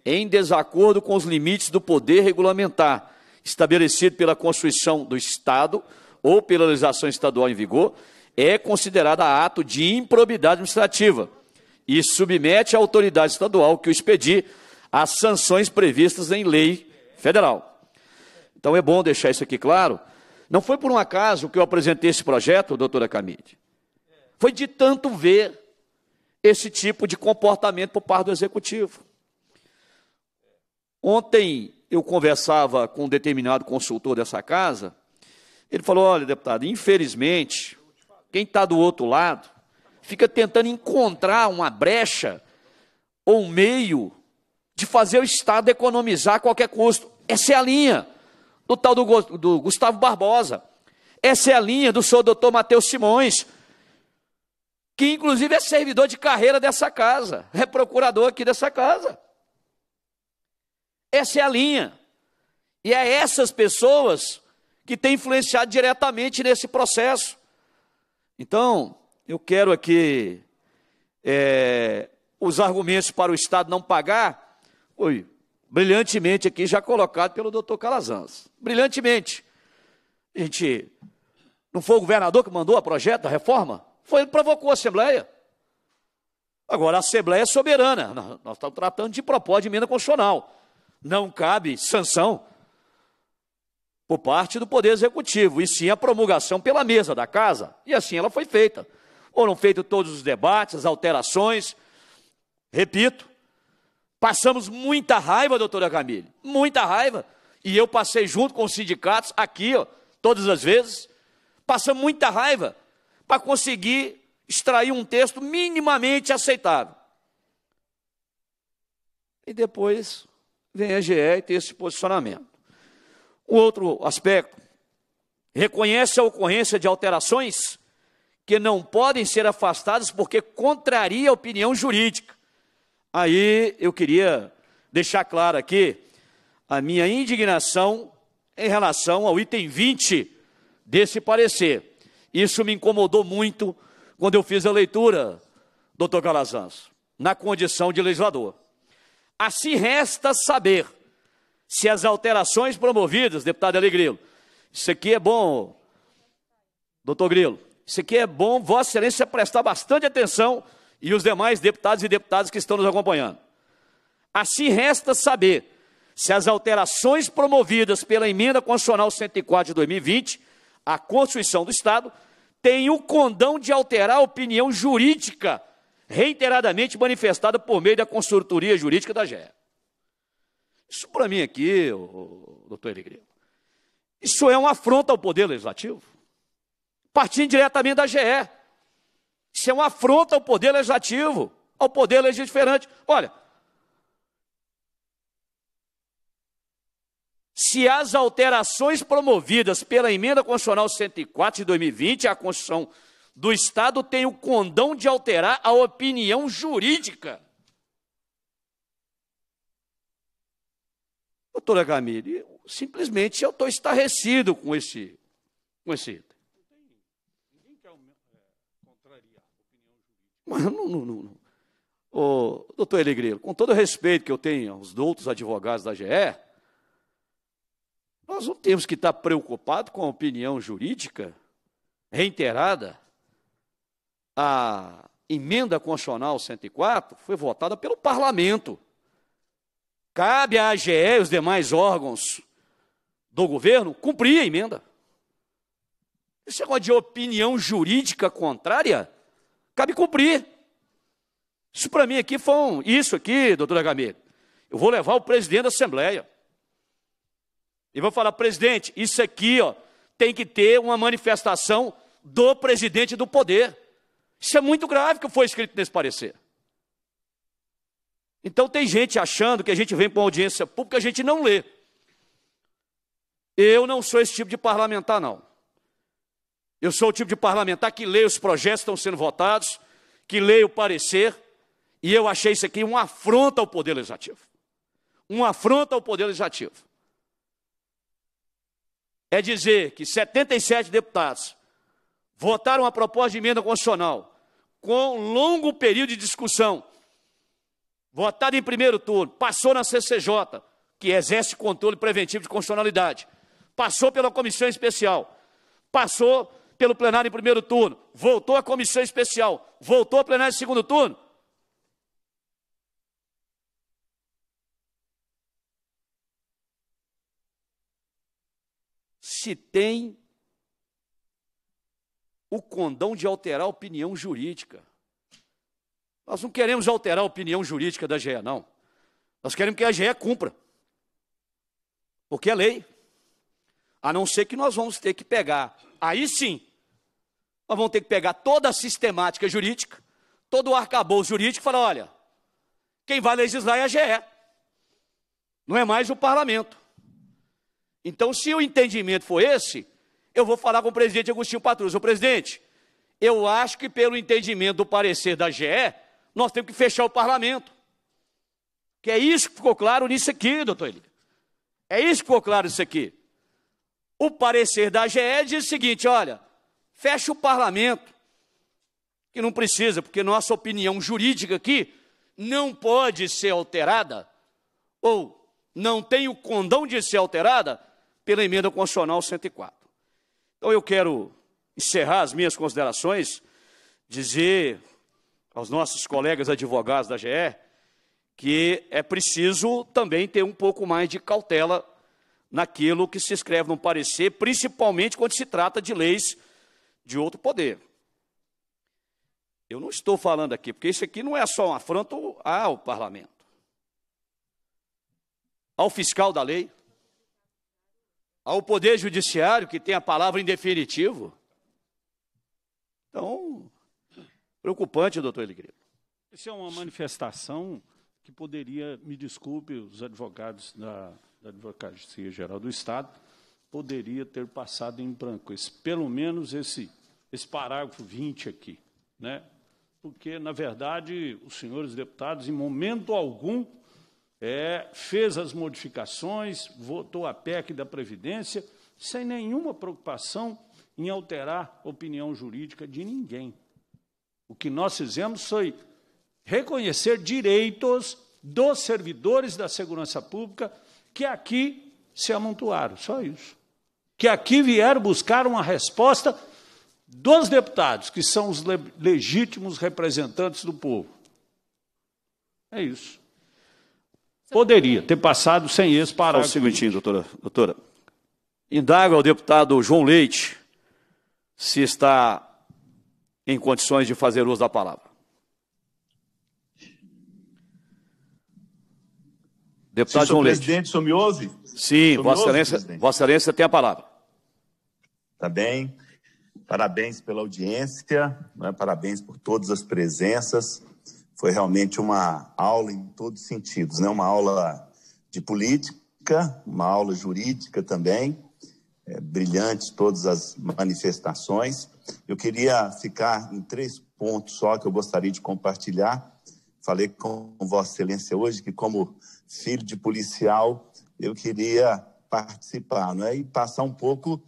em desacordo com os limites do poder regulamentar estabelecido pela Constituição do Estado ou pela legislação estadual em vigor é considerada ato de improbidade administrativa e submete à autoridade estadual que o expedir às sanções previstas em lei federal. Então é bom deixar isso aqui claro. Não foi por um acaso que eu apresentei esse projeto, doutora Camille. Foi de tanto ver esse tipo de comportamento por parte do executivo. Ontem eu conversava com um determinado consultor dessa casa. Ele falou: olha, deputado, infelizmente, quem está do outro lado fica tentando encontrar uma brecha ou um meio de fazer o Estado economizar a qualquer custo. Essa é a linha do tal do, do Gustavo Barbosa. Essa é a linha do seu doutor Matheus Simões, que inclusive é servidor de carreira dessa casa, é procurador aqui dessa casa. Essa é a linha. E é essas pessoas que têm influenciado diretamente nesse processo. Então, eu quero aqui é, os argumentos para o Estado não pagar foi brilhantemente aqui já colocado pelo doutor Calazans. Brilhantemente. A gente, não foi o governador que mandou a projeto da reforma? Foi ele que provocou a Assembleia. Agora, a Assembleia é soberana. Nós estamos tratando de propósito de emenda constitucional. Não cabe sanção por parte do Poder Executivo, e sim a promulgação pela mesa da Casa. E assim ela foi feita. Foram feitos todos os debates, as alterações. Repito, Passamos muita raiva, doutora Camille, muita raiva. E eu passei junto com os sindicatos aqui, ó, todas as vezes. Passamos muita raiva para conseguir extrair um texto minimamente aceitável. E depois vem a GE e tem esse posicionamento. O outro aspecto reconhece a ocorrência de alterações que não podem ser afastadas porque contraria a opinião jurídica. Aí eu queria deixar claro aqui a minha indignação em relação ao item 20 desse parecer. Isso me incomodou muito quando eu fiz a leitura, doutor Calazans, na condição de legislador. Assim resta saber se as alterações promovidas, deputado Alegrilo, isso aqui é bom, doutor Grilo, isso aqui é bom, Vossa Excelência prestar bastante atenção e os demais deputados e deputadas que estão nos acompanhando. Assim resta saber se as alterações promovidas pela emenda constitucional 104 de 2020 à Constituição do Estado têm o condão de alterar a opinião jurídica reiteradamente manifestada por meio da consultoria jurídica da GE. Isso para mim aqui, o, ô, doutor Eligrego, isso é uma afronta ao poder legislativo, partindo diretamente da GE isso é uma afronta ao poder legislativo, ao poder legislativo. Olha, se as alterações promovidas pela Emenda Constitucional 104 de 2020 à Constituição do Estado têm o condão de alterar a opinião jurídica. Doutora Camille, simplesmente eu estou estarrecido com esse, com esse Mas não, não, não. Ô, doutor Elegreiro, com todo o respeito que eu tenho aos doutos advogados da GE, nós não temos que estar preocupados com a opinião jurídica reiterada. A emenda constitucional 104 foi votada pelo parlamento. Cabe à AGE e os demais órgãos do governo cumprir a emenda. Isso é de opinião jurídica contrária Cabe cumprir. Isso para mim aqui foi um, isso aqui, doutora Gamir. Eu vou levar o presidente da Assembleia. E vou falar, presidente, isso aqui ó, tem que ter uma manifestação do presidente do poder. Isso é muito grave que foi escrito nesse parecer. Então tem gente achando que a gente vem para uma audiência pública, a gente não lê. Eu não sou esse tipo de parlamentar, não. Eu sou o tipo de parlamentar que leio os projetos que estão sendo votados, que leio o parecer, e eu achei isso aqui uma afronta ao Poder Legislativo. Uma afronta ao Poder Legislativo. É dizer que 77 deputados votaram a proposta de emenda constitucional com um longo período de discussão, votada em primeiro turno, passou na CCJ, que exerce controle preventivo de constitucionalidade, passou pela comissão especial, passou pelo plenário em primeiro turno, voltou à comissão especial, voltou ao plenário em segundo turno. Se tem o condão de alterar a opinião jurídica. Nós não queremos alterar a opinião jurídica da GE, não. Nós queremos que a GE cumpra. Porque é lei. A não ser que nós vamos ter que pegar, aí sim, nós vamos ter que pegar toda a sistemática jurídica, todo o arcabouço jurídico e falar: olha, quem vai legislar é a GE, não é mais o parlamento. Então, se o entendimento for esse, eu vou falar com o presidente Agostinho Patrus: o presidente, eu acho que pelo entendimento do parecer da GE, nós temos que fechar o parlamento. Que é isso que ficou claro nisso aqui, doutor Eli. É isso que ficou claro nisso aqui. O parecer da GE diz o seguinte: olha, fecha o parlamento, que não precisa, porque nossa opinião jurídica aqui não pode ser alterada, ou não tem o condão de ser alterada, pela emenda constitucional 104. Então eu quero encerrar as minhas considerações, dizer aos nossos colegas advogados da GE que é preciso também ter um pouco mais de cautela naquilo que se escreve no parecer, principalmente quando se trata de leis de outro poder. Eu não estou falando aqui, porque isso aqui não é só um afronto ao parlamento, ao fiscal da lei, ao poder judiciário que tem a palavra em definitivo. Então, preocupante, doutor Eligrilo. Isso é uma manifestação que poderia, me desculpe, os advogados da, da Advocacia Geral do Estado, poderia ter passado em branco. Esse, pelo menos esse esse parágrafo 20 aqui, né? porque, na verdade, os senhores deputados, em momento algum, é, fez as modificações, votou a PEC da Previdência, sem nenhuma preocupação em alterar a opinião jurídica de ninguém. O que nós fizemos foi reconhecer direitos dos servidores da segurança pública que aqui se amontoaram, só isso. Que aqui vieram buscar uma resposta dos deputados, que são os legítimos representantes do povo. É isso. Poderia ter passado sem esse parágrafo. Só um segundinho, doutora. doutora. Indago ao deputado João Leite se está em condições de fazer uso da palavra. Deputado Sim, João Leite. presidente, o senhor me ouve? Sim, Vossa Excelência, Vossa Excelência tem a palavra. Tá bem. Parabéns pela audiência, né? parabéns por todas as presenças. Foi realmente uma aula em todos os sentidos, né? uma aula de política, uma aula jurídica também. É, brilhantes todas as manifestações. Eu queria ficar em três pontos só que eu gostaria de compartilhar. Falei com Vossa Excelência hoje que, como filho de policial, eu queria participar não é? e passar um pouco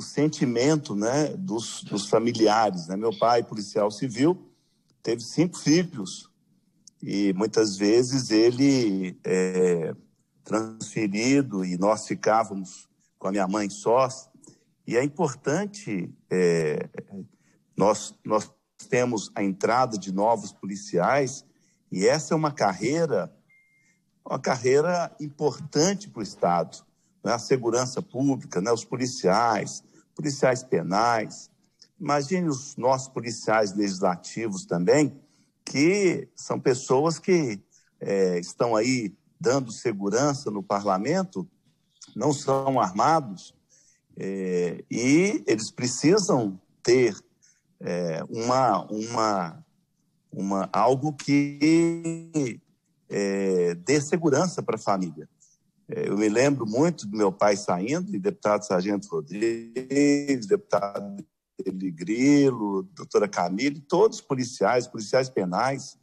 o sentimento né, dos, dos familiares. Né? Meu pai, policial civil, teve cinco filhos e muitas vezes ele é, transferido e nós ficávamos com a minha mãe sós. E é importante, é, nós, nós temos a entrada de novos policiais e essa é uma carreira, uma carreira importante para o Estado. Né? A segurança pública, né? os policiais, policiais penais, imagine os nossos policiais legislativos também, que são pessoas que é, estão aí dando segurança no parlamento, não são armados, é, e eles precisam ter é, uma, uma, uma, algo que é, dê segurança para a família. É, eu me lembro muito do meu pai saindo, e deputado Sargento Rodrigues, deputado Eli Grilo, doutora Camille, todos os policiais, policiais penais,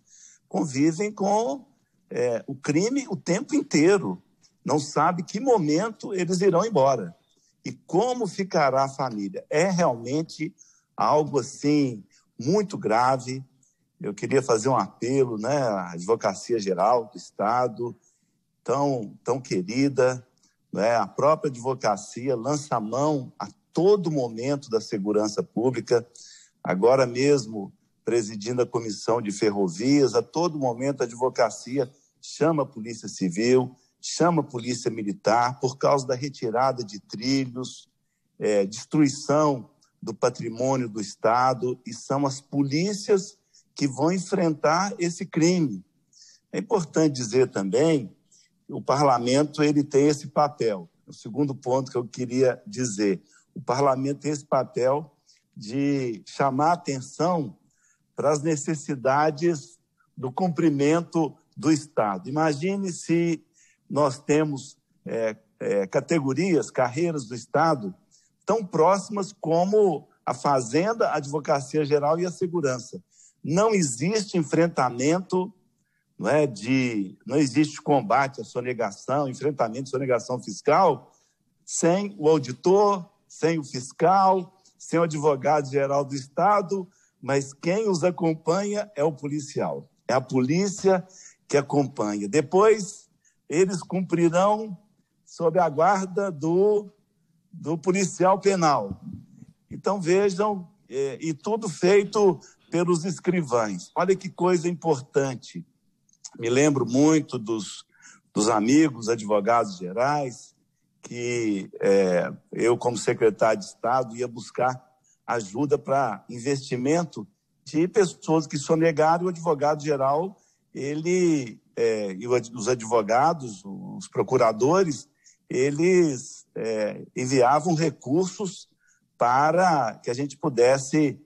convivem com é, o crime o tempo inteiro. Não sabe que momento eles irão embora. E como ficará a família? É realmente algo assim muito grave. Eu queria fazer um apelo né, à Advocacia Geral do Estado, tão, tão querida. Né? A própria advocacia lança a mão a todo momento da segurança pública. Agora mesmo, presidindo a Comissão de Ferrovias, a todo momento a advocacia chama a Polícia Civil, chama a Polícia Militar por causa da retirada de trilhos, é, destruição do patrimônio do Estado, e são as polícias que vão enfrentar esse crime. É importante dizer também o parlamento ele tem esse papel. É o segundo ponto que eu queria dizer, o parlamento tem esse papel de chamar atenção para as necessidades do cumprimento do Estado. Imagine se nós temos é, é, categorias, carreiras do Estado tão próximas como a Fazenda, a Advocacia Geral e a Segurança. Não existe enfrentamento não é de não existe combate à sonegação, enfrentamento à sonegação fiscal sem o auditor, sem o fiscal, sem o advogado geral do estado, mas quem os acompanha é o policial. É a polícia que acompanha. Depois eles cumprirão sob a guarda do do policial penal. Então vejam, eh, e tudo feito pelos escrivães. Olha que coisa importante me lembro muito dos, dos amigos advogados gerais que é, eu, como secretário de Estado, ia buscar ajuda para investimento de pessoas que sonegaram o advogado geral, ele é, e os advogados, os procuradores, eles é, enviavam recursos para que a gente pudesse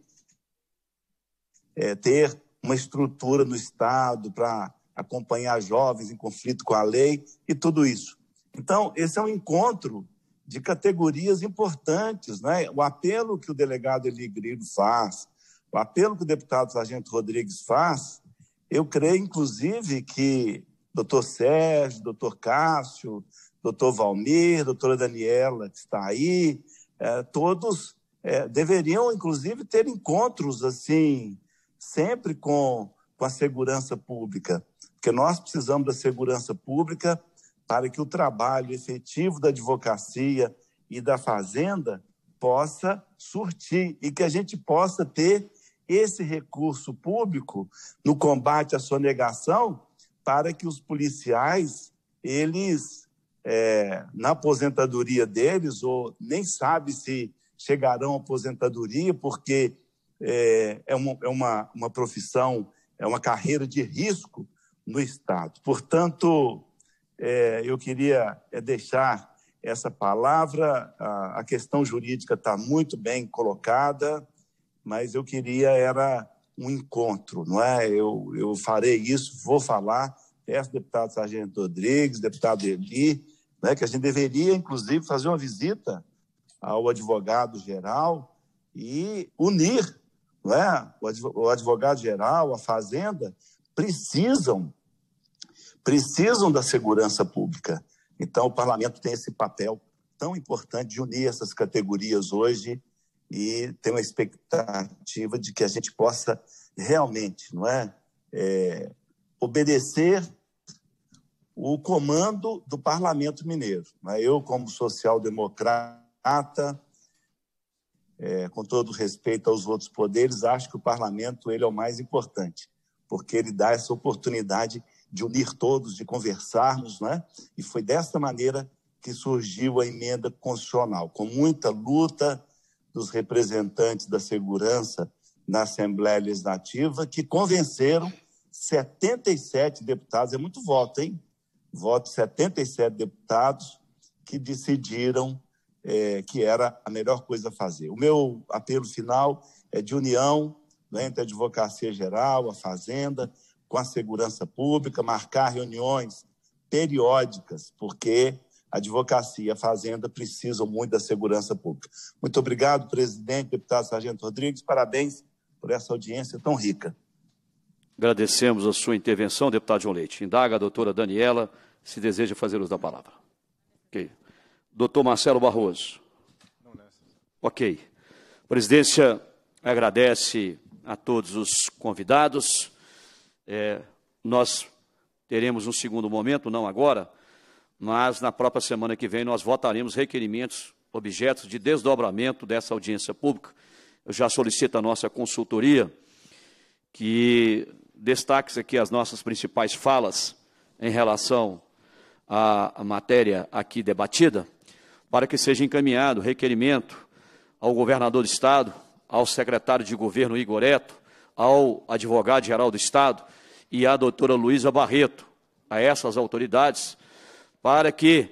é, ter uma estrutura no Estado para acompanhar jovens em conflito com a lei e tudo isso. Então, esse é um encontro de categorias importantes, né? O apelo que o delegado Eli faz, o apelo que o deputado Sargento Rodrigues faz, eu creio, inclusive, que doutor Sérgio, doutor Cássio, doutor Valmir, doutora Daniela, que está aí, eh, todos eh, deveriam, inclusive, ter encontros, assim, sempre com, com a segurança pública. Porque nós precisamos da segurança pública para que o trabalho efetivo da advocacia e da fazenda possa surtir e que a gente possa ter esse recurso público no combate à sonegação para que os policiais, eles, é, na aposentadoria deles, ou nem sabe se chegarão à aposentadoria, porque é, é, uma, é uma, uma profissão, é uma carreira de risco, no Estado. Portanto, é, eu queria é, deixar essa palavra, a, a questão jurídica está muito bem colocada, mas eu queria era um encontro, não é? Eu, eu farei isso, vou falar, peço deputado Sargento Rodrigues, deputado Eli, né, que a gente deveria, inclusive, fazer uma visita ao advogado-geral e unir não é? o advogado-geral, a Fazenda, precisam, precisam da segurança pública. Então, o parlamento tem esse papel tão importante de unir essas categorias hoje e tem uma expectativa de que a gente possa realmente, não é, é obedecer o comando do Parlamento Mineiro. É? Eu, como social-democrata, é, com todo respeito aos outros poderes, acho que o Parlamento ele é o mais importante porque ele dá essa oportunidade de unir todos, de conversarmos, né? E foi desta maneira que surgiu a emenda constitucional, com muita luta dos representantes da segurança na Assembleia Legislativa, que convenceram 77 deputados, é muito voto, hein? Voto 77 deputados que decidiram é, que era a melhor coisa a fazer. O meu apelo final é de união, né, entre a Advocacia Geral, a Fazenda, com a Segurança Pública, marcar reuniões periódicas, porque a advocacia e a fazenda precisam muito da segurança pública. Muito obrigado, presidente, deputado Sargento Rodrigues, parabéns por essa audiência tão rica. Agradecemos a sua intervenção, deputado João Leite. Indaga a doutora Daniela, se deseja fazer uso da palavra. Ok. Doutor Marcelo Barroso. Ok. A presidência agradece a todos os convidados. É, nós teremos um segundo momento, não agora, mas na própria semana que vem nós votaremos requerimentos, objetos de desdobramento dessa audiência pública. Eu já solicito a nossa consultoria que destaque aqui as nossas principais falas em relação à matéria aqui debatida, para que seja encaminhado requerimento ao governador do Estado, ao secretário de governo Igor Eto, ao advogado-geral do Estado e à doutora Luísa Barreto, a essas autoridades, para que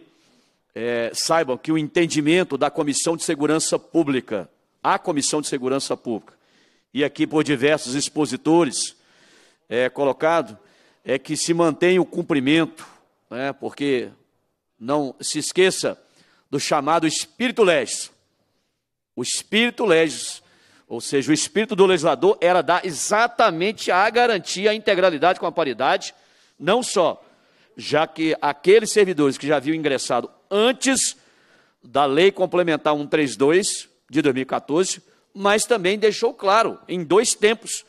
é, saibam que o entendimento da Comissão de Segurança Pública, a Comissão de Segurança Pública, e aqui por diversos expositores é, colocado, é que se mantenha o cumprimento, né, porque não se esqueça do chamado espírito legis. O espírito legis ou seja, o espírito do legislador era dar exatamente a garantia, a integralidade com a paridade, não só, já que aqueles servidores que já haviam ingressado antes da Lei Complementar 132 de 2014, mas também deixou claro, em dois tempos,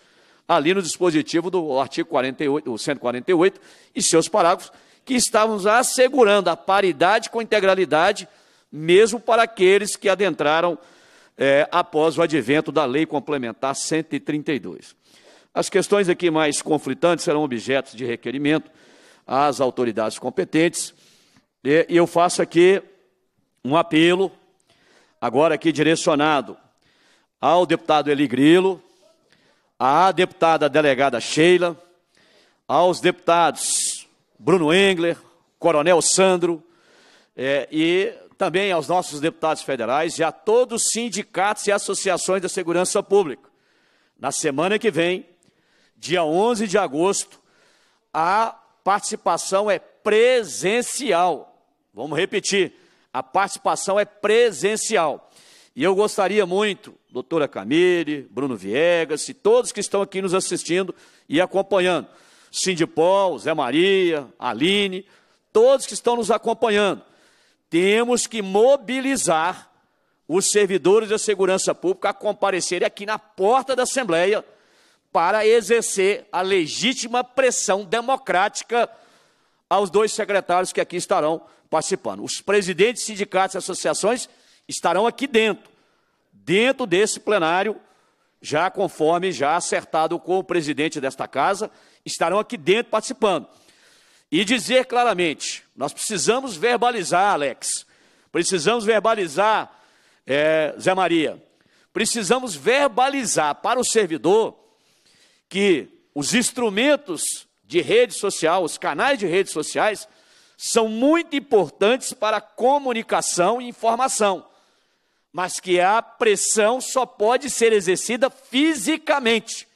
ali no dispositivo do artigo 48, 148 e seus parágrafos, que estávamos assegurando a paridade com a integralidade, mesmo para aqueles que adentraram é, após o advento da Lei Complementar 132. As questões aqui mais conflitantes serão objetos de requerimento às autoridades competentes. E eu faço aqui um apelo, agora aqui direcionado ao deputado Eli Grilo, à deputada delegada Sheila, aos deputados Bruno Engler, Coronel Sandro é, e também aos nossos deputados federais e a todos os sindicatos e associações da segurança pública. Na semana que vem, dia 11 de agosto, a participação é presencial. Vamos repetir, a participação é presencial. E eu gostaria muito, doutora Camille, Bruno Viegas e todos que estão aqui nos assistindo e acompanhando, Paul, Zé Maria, Aline, todos que estão nos acompanhando, temos que mobilizar os servidores da segurança pública a comparecerem aqui na porta da Assembleia para exercer a legítima pressão democrática aos dois secretários que aqui estarão participando. Os presidentes de sindicatos e associações estarão aqui dentro, dentro desse plenário, já conforme já acertado com o presidente desta casa, estarão aqui dentro participando. E dizer claramente, nós precisamos verbalizar, Alex. Precisamos verbalizar, é, Zé Maria. Precisamos verbalizar para o servidor que os instrumentos de rede social, os canais de redes sociais, são muito importantes para comunicação e informação, mas que a pressão só pode ser exercida fisicamente,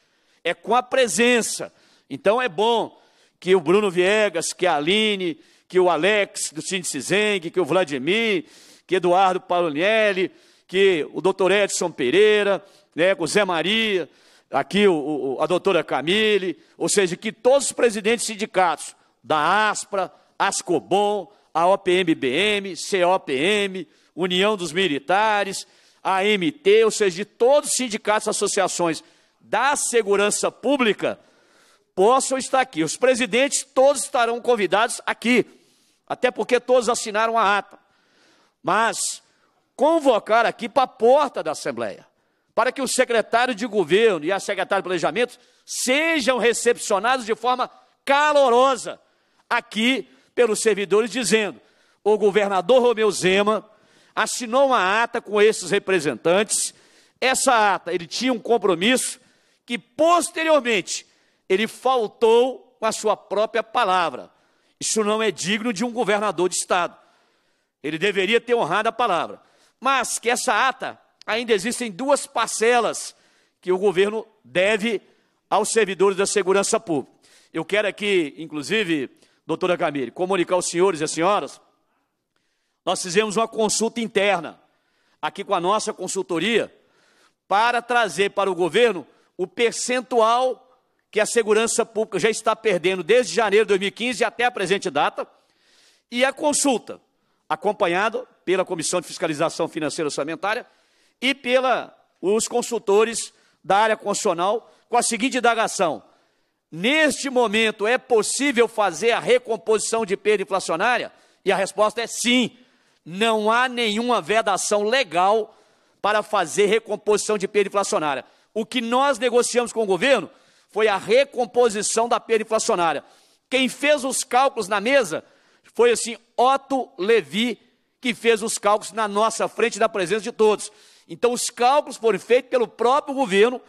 é com a presença. Então é bom que o Bruno Viegas, que a Aline, que o Alex do Síndice Zeng, que o Vladimir, que Eduardo Palonielli, que o doutor Edson Pereira, né, o Zé Maria, aqui o, o, a doutora Camille, ou seja, que todos os presidentes de sindicatos da ASPRA, ASCOBOM, a OPMBM, COPM, União dos Militares, AMT, ou seja, de todos os sindicatos e associações da segurança pública, possam estar aqui. Os presidentes todos estarão convidados aqui até porque todos assinaram a ata. Mas convocar aqui para a porta da Assembleia, para que o secretário de governo e a secretária de planejamento sejam recepcionados de forma calorosa aqui pelos servidores, dizendo: o governador Romeu Zema assinou uma ata com esses representantes. Essa ata, ele tinha um compromisso que posteriormente ele faltou com a sua própria palavra. Isso não é digno de um governador de Estado. Ele deveria ter honrado a palavra. Mas que essa ata ainda existem duas parcelas que o governo deve aos servidores da segurança pública. Eu quero aqui, inclusive, doutora Camille, comunicar aos senhores e às senhoras, nós fizemos uma consulta interna aqui com a nossa consultoria para trazer para o governo o percentual que a segurança pública já está perdendo desde janeiro de 2015 até a presente data, e a consulta, acompanhado pela Comissão de Fiscalização Financeira e Orçamentária e pela os consultores da área constitucional, com a seguinte indagação: neste momento é possível fazer a recomposição de perda inflacionária? E a resposta é sim. Não há nenhuma vedação legal para fazer recomposição de perda inflacionária. O que nós negociamos com o governo foi a recomposição da perda inflacionária. Quem fez os cálculos na mesa foi assim Otto Levi, que fez os cálculos na nossa frente, na presença de todos. Então, os cálculos foram feitos pelo próprio governo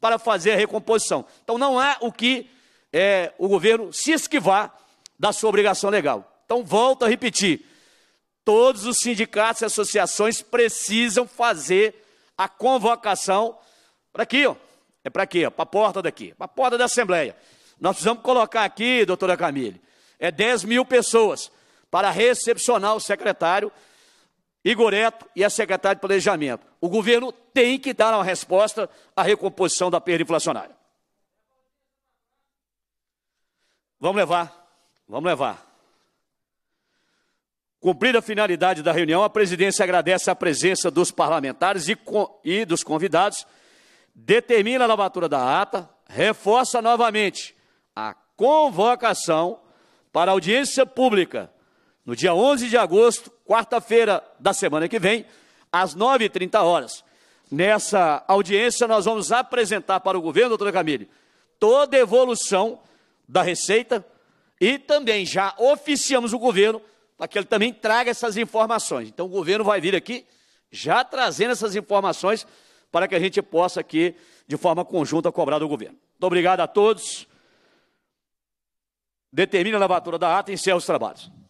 para fazer a recomposição. Então, não é o que é, o governo se esquivar da sua obrigação legal. Então, volto a repetir: todos os sindicatos e associações precisam fazer a convocação para aqui, ó, é para quê? Para a porta daqui, para a porta da Assembleia. Nós precisamos colocar aqui, doutora Camille, é 10 mil pessoas para recepcionar o secretário Igoreto e a secretária de Planejamento. O governo tem que dar uma resposta à recomposição da perda inflacionária. Vamos levar, vamos levar. Cumprida a finalidade da reunião, a presidência agradece a presença dos parlamentares e, e dos convidados determina a lavatura da ata, reforça novamente a convocação para audiência pública no dia 11 de agosto, quarta-feira da semana que vem, às 9h30 horas. Nessa audiência, nós vamos apresentar para o governo, doutora Camille, toda a evolução da Receita e também já oficiamos o governo para que ele também traga essas informações. Então, o governo vai vir aqui já trazendo essas informações para que a gente possa aqui, de forma conjunta, cobrar do governo. Muito obrigado a todos. Determine a lavatura da ata e encerra os trabalhos.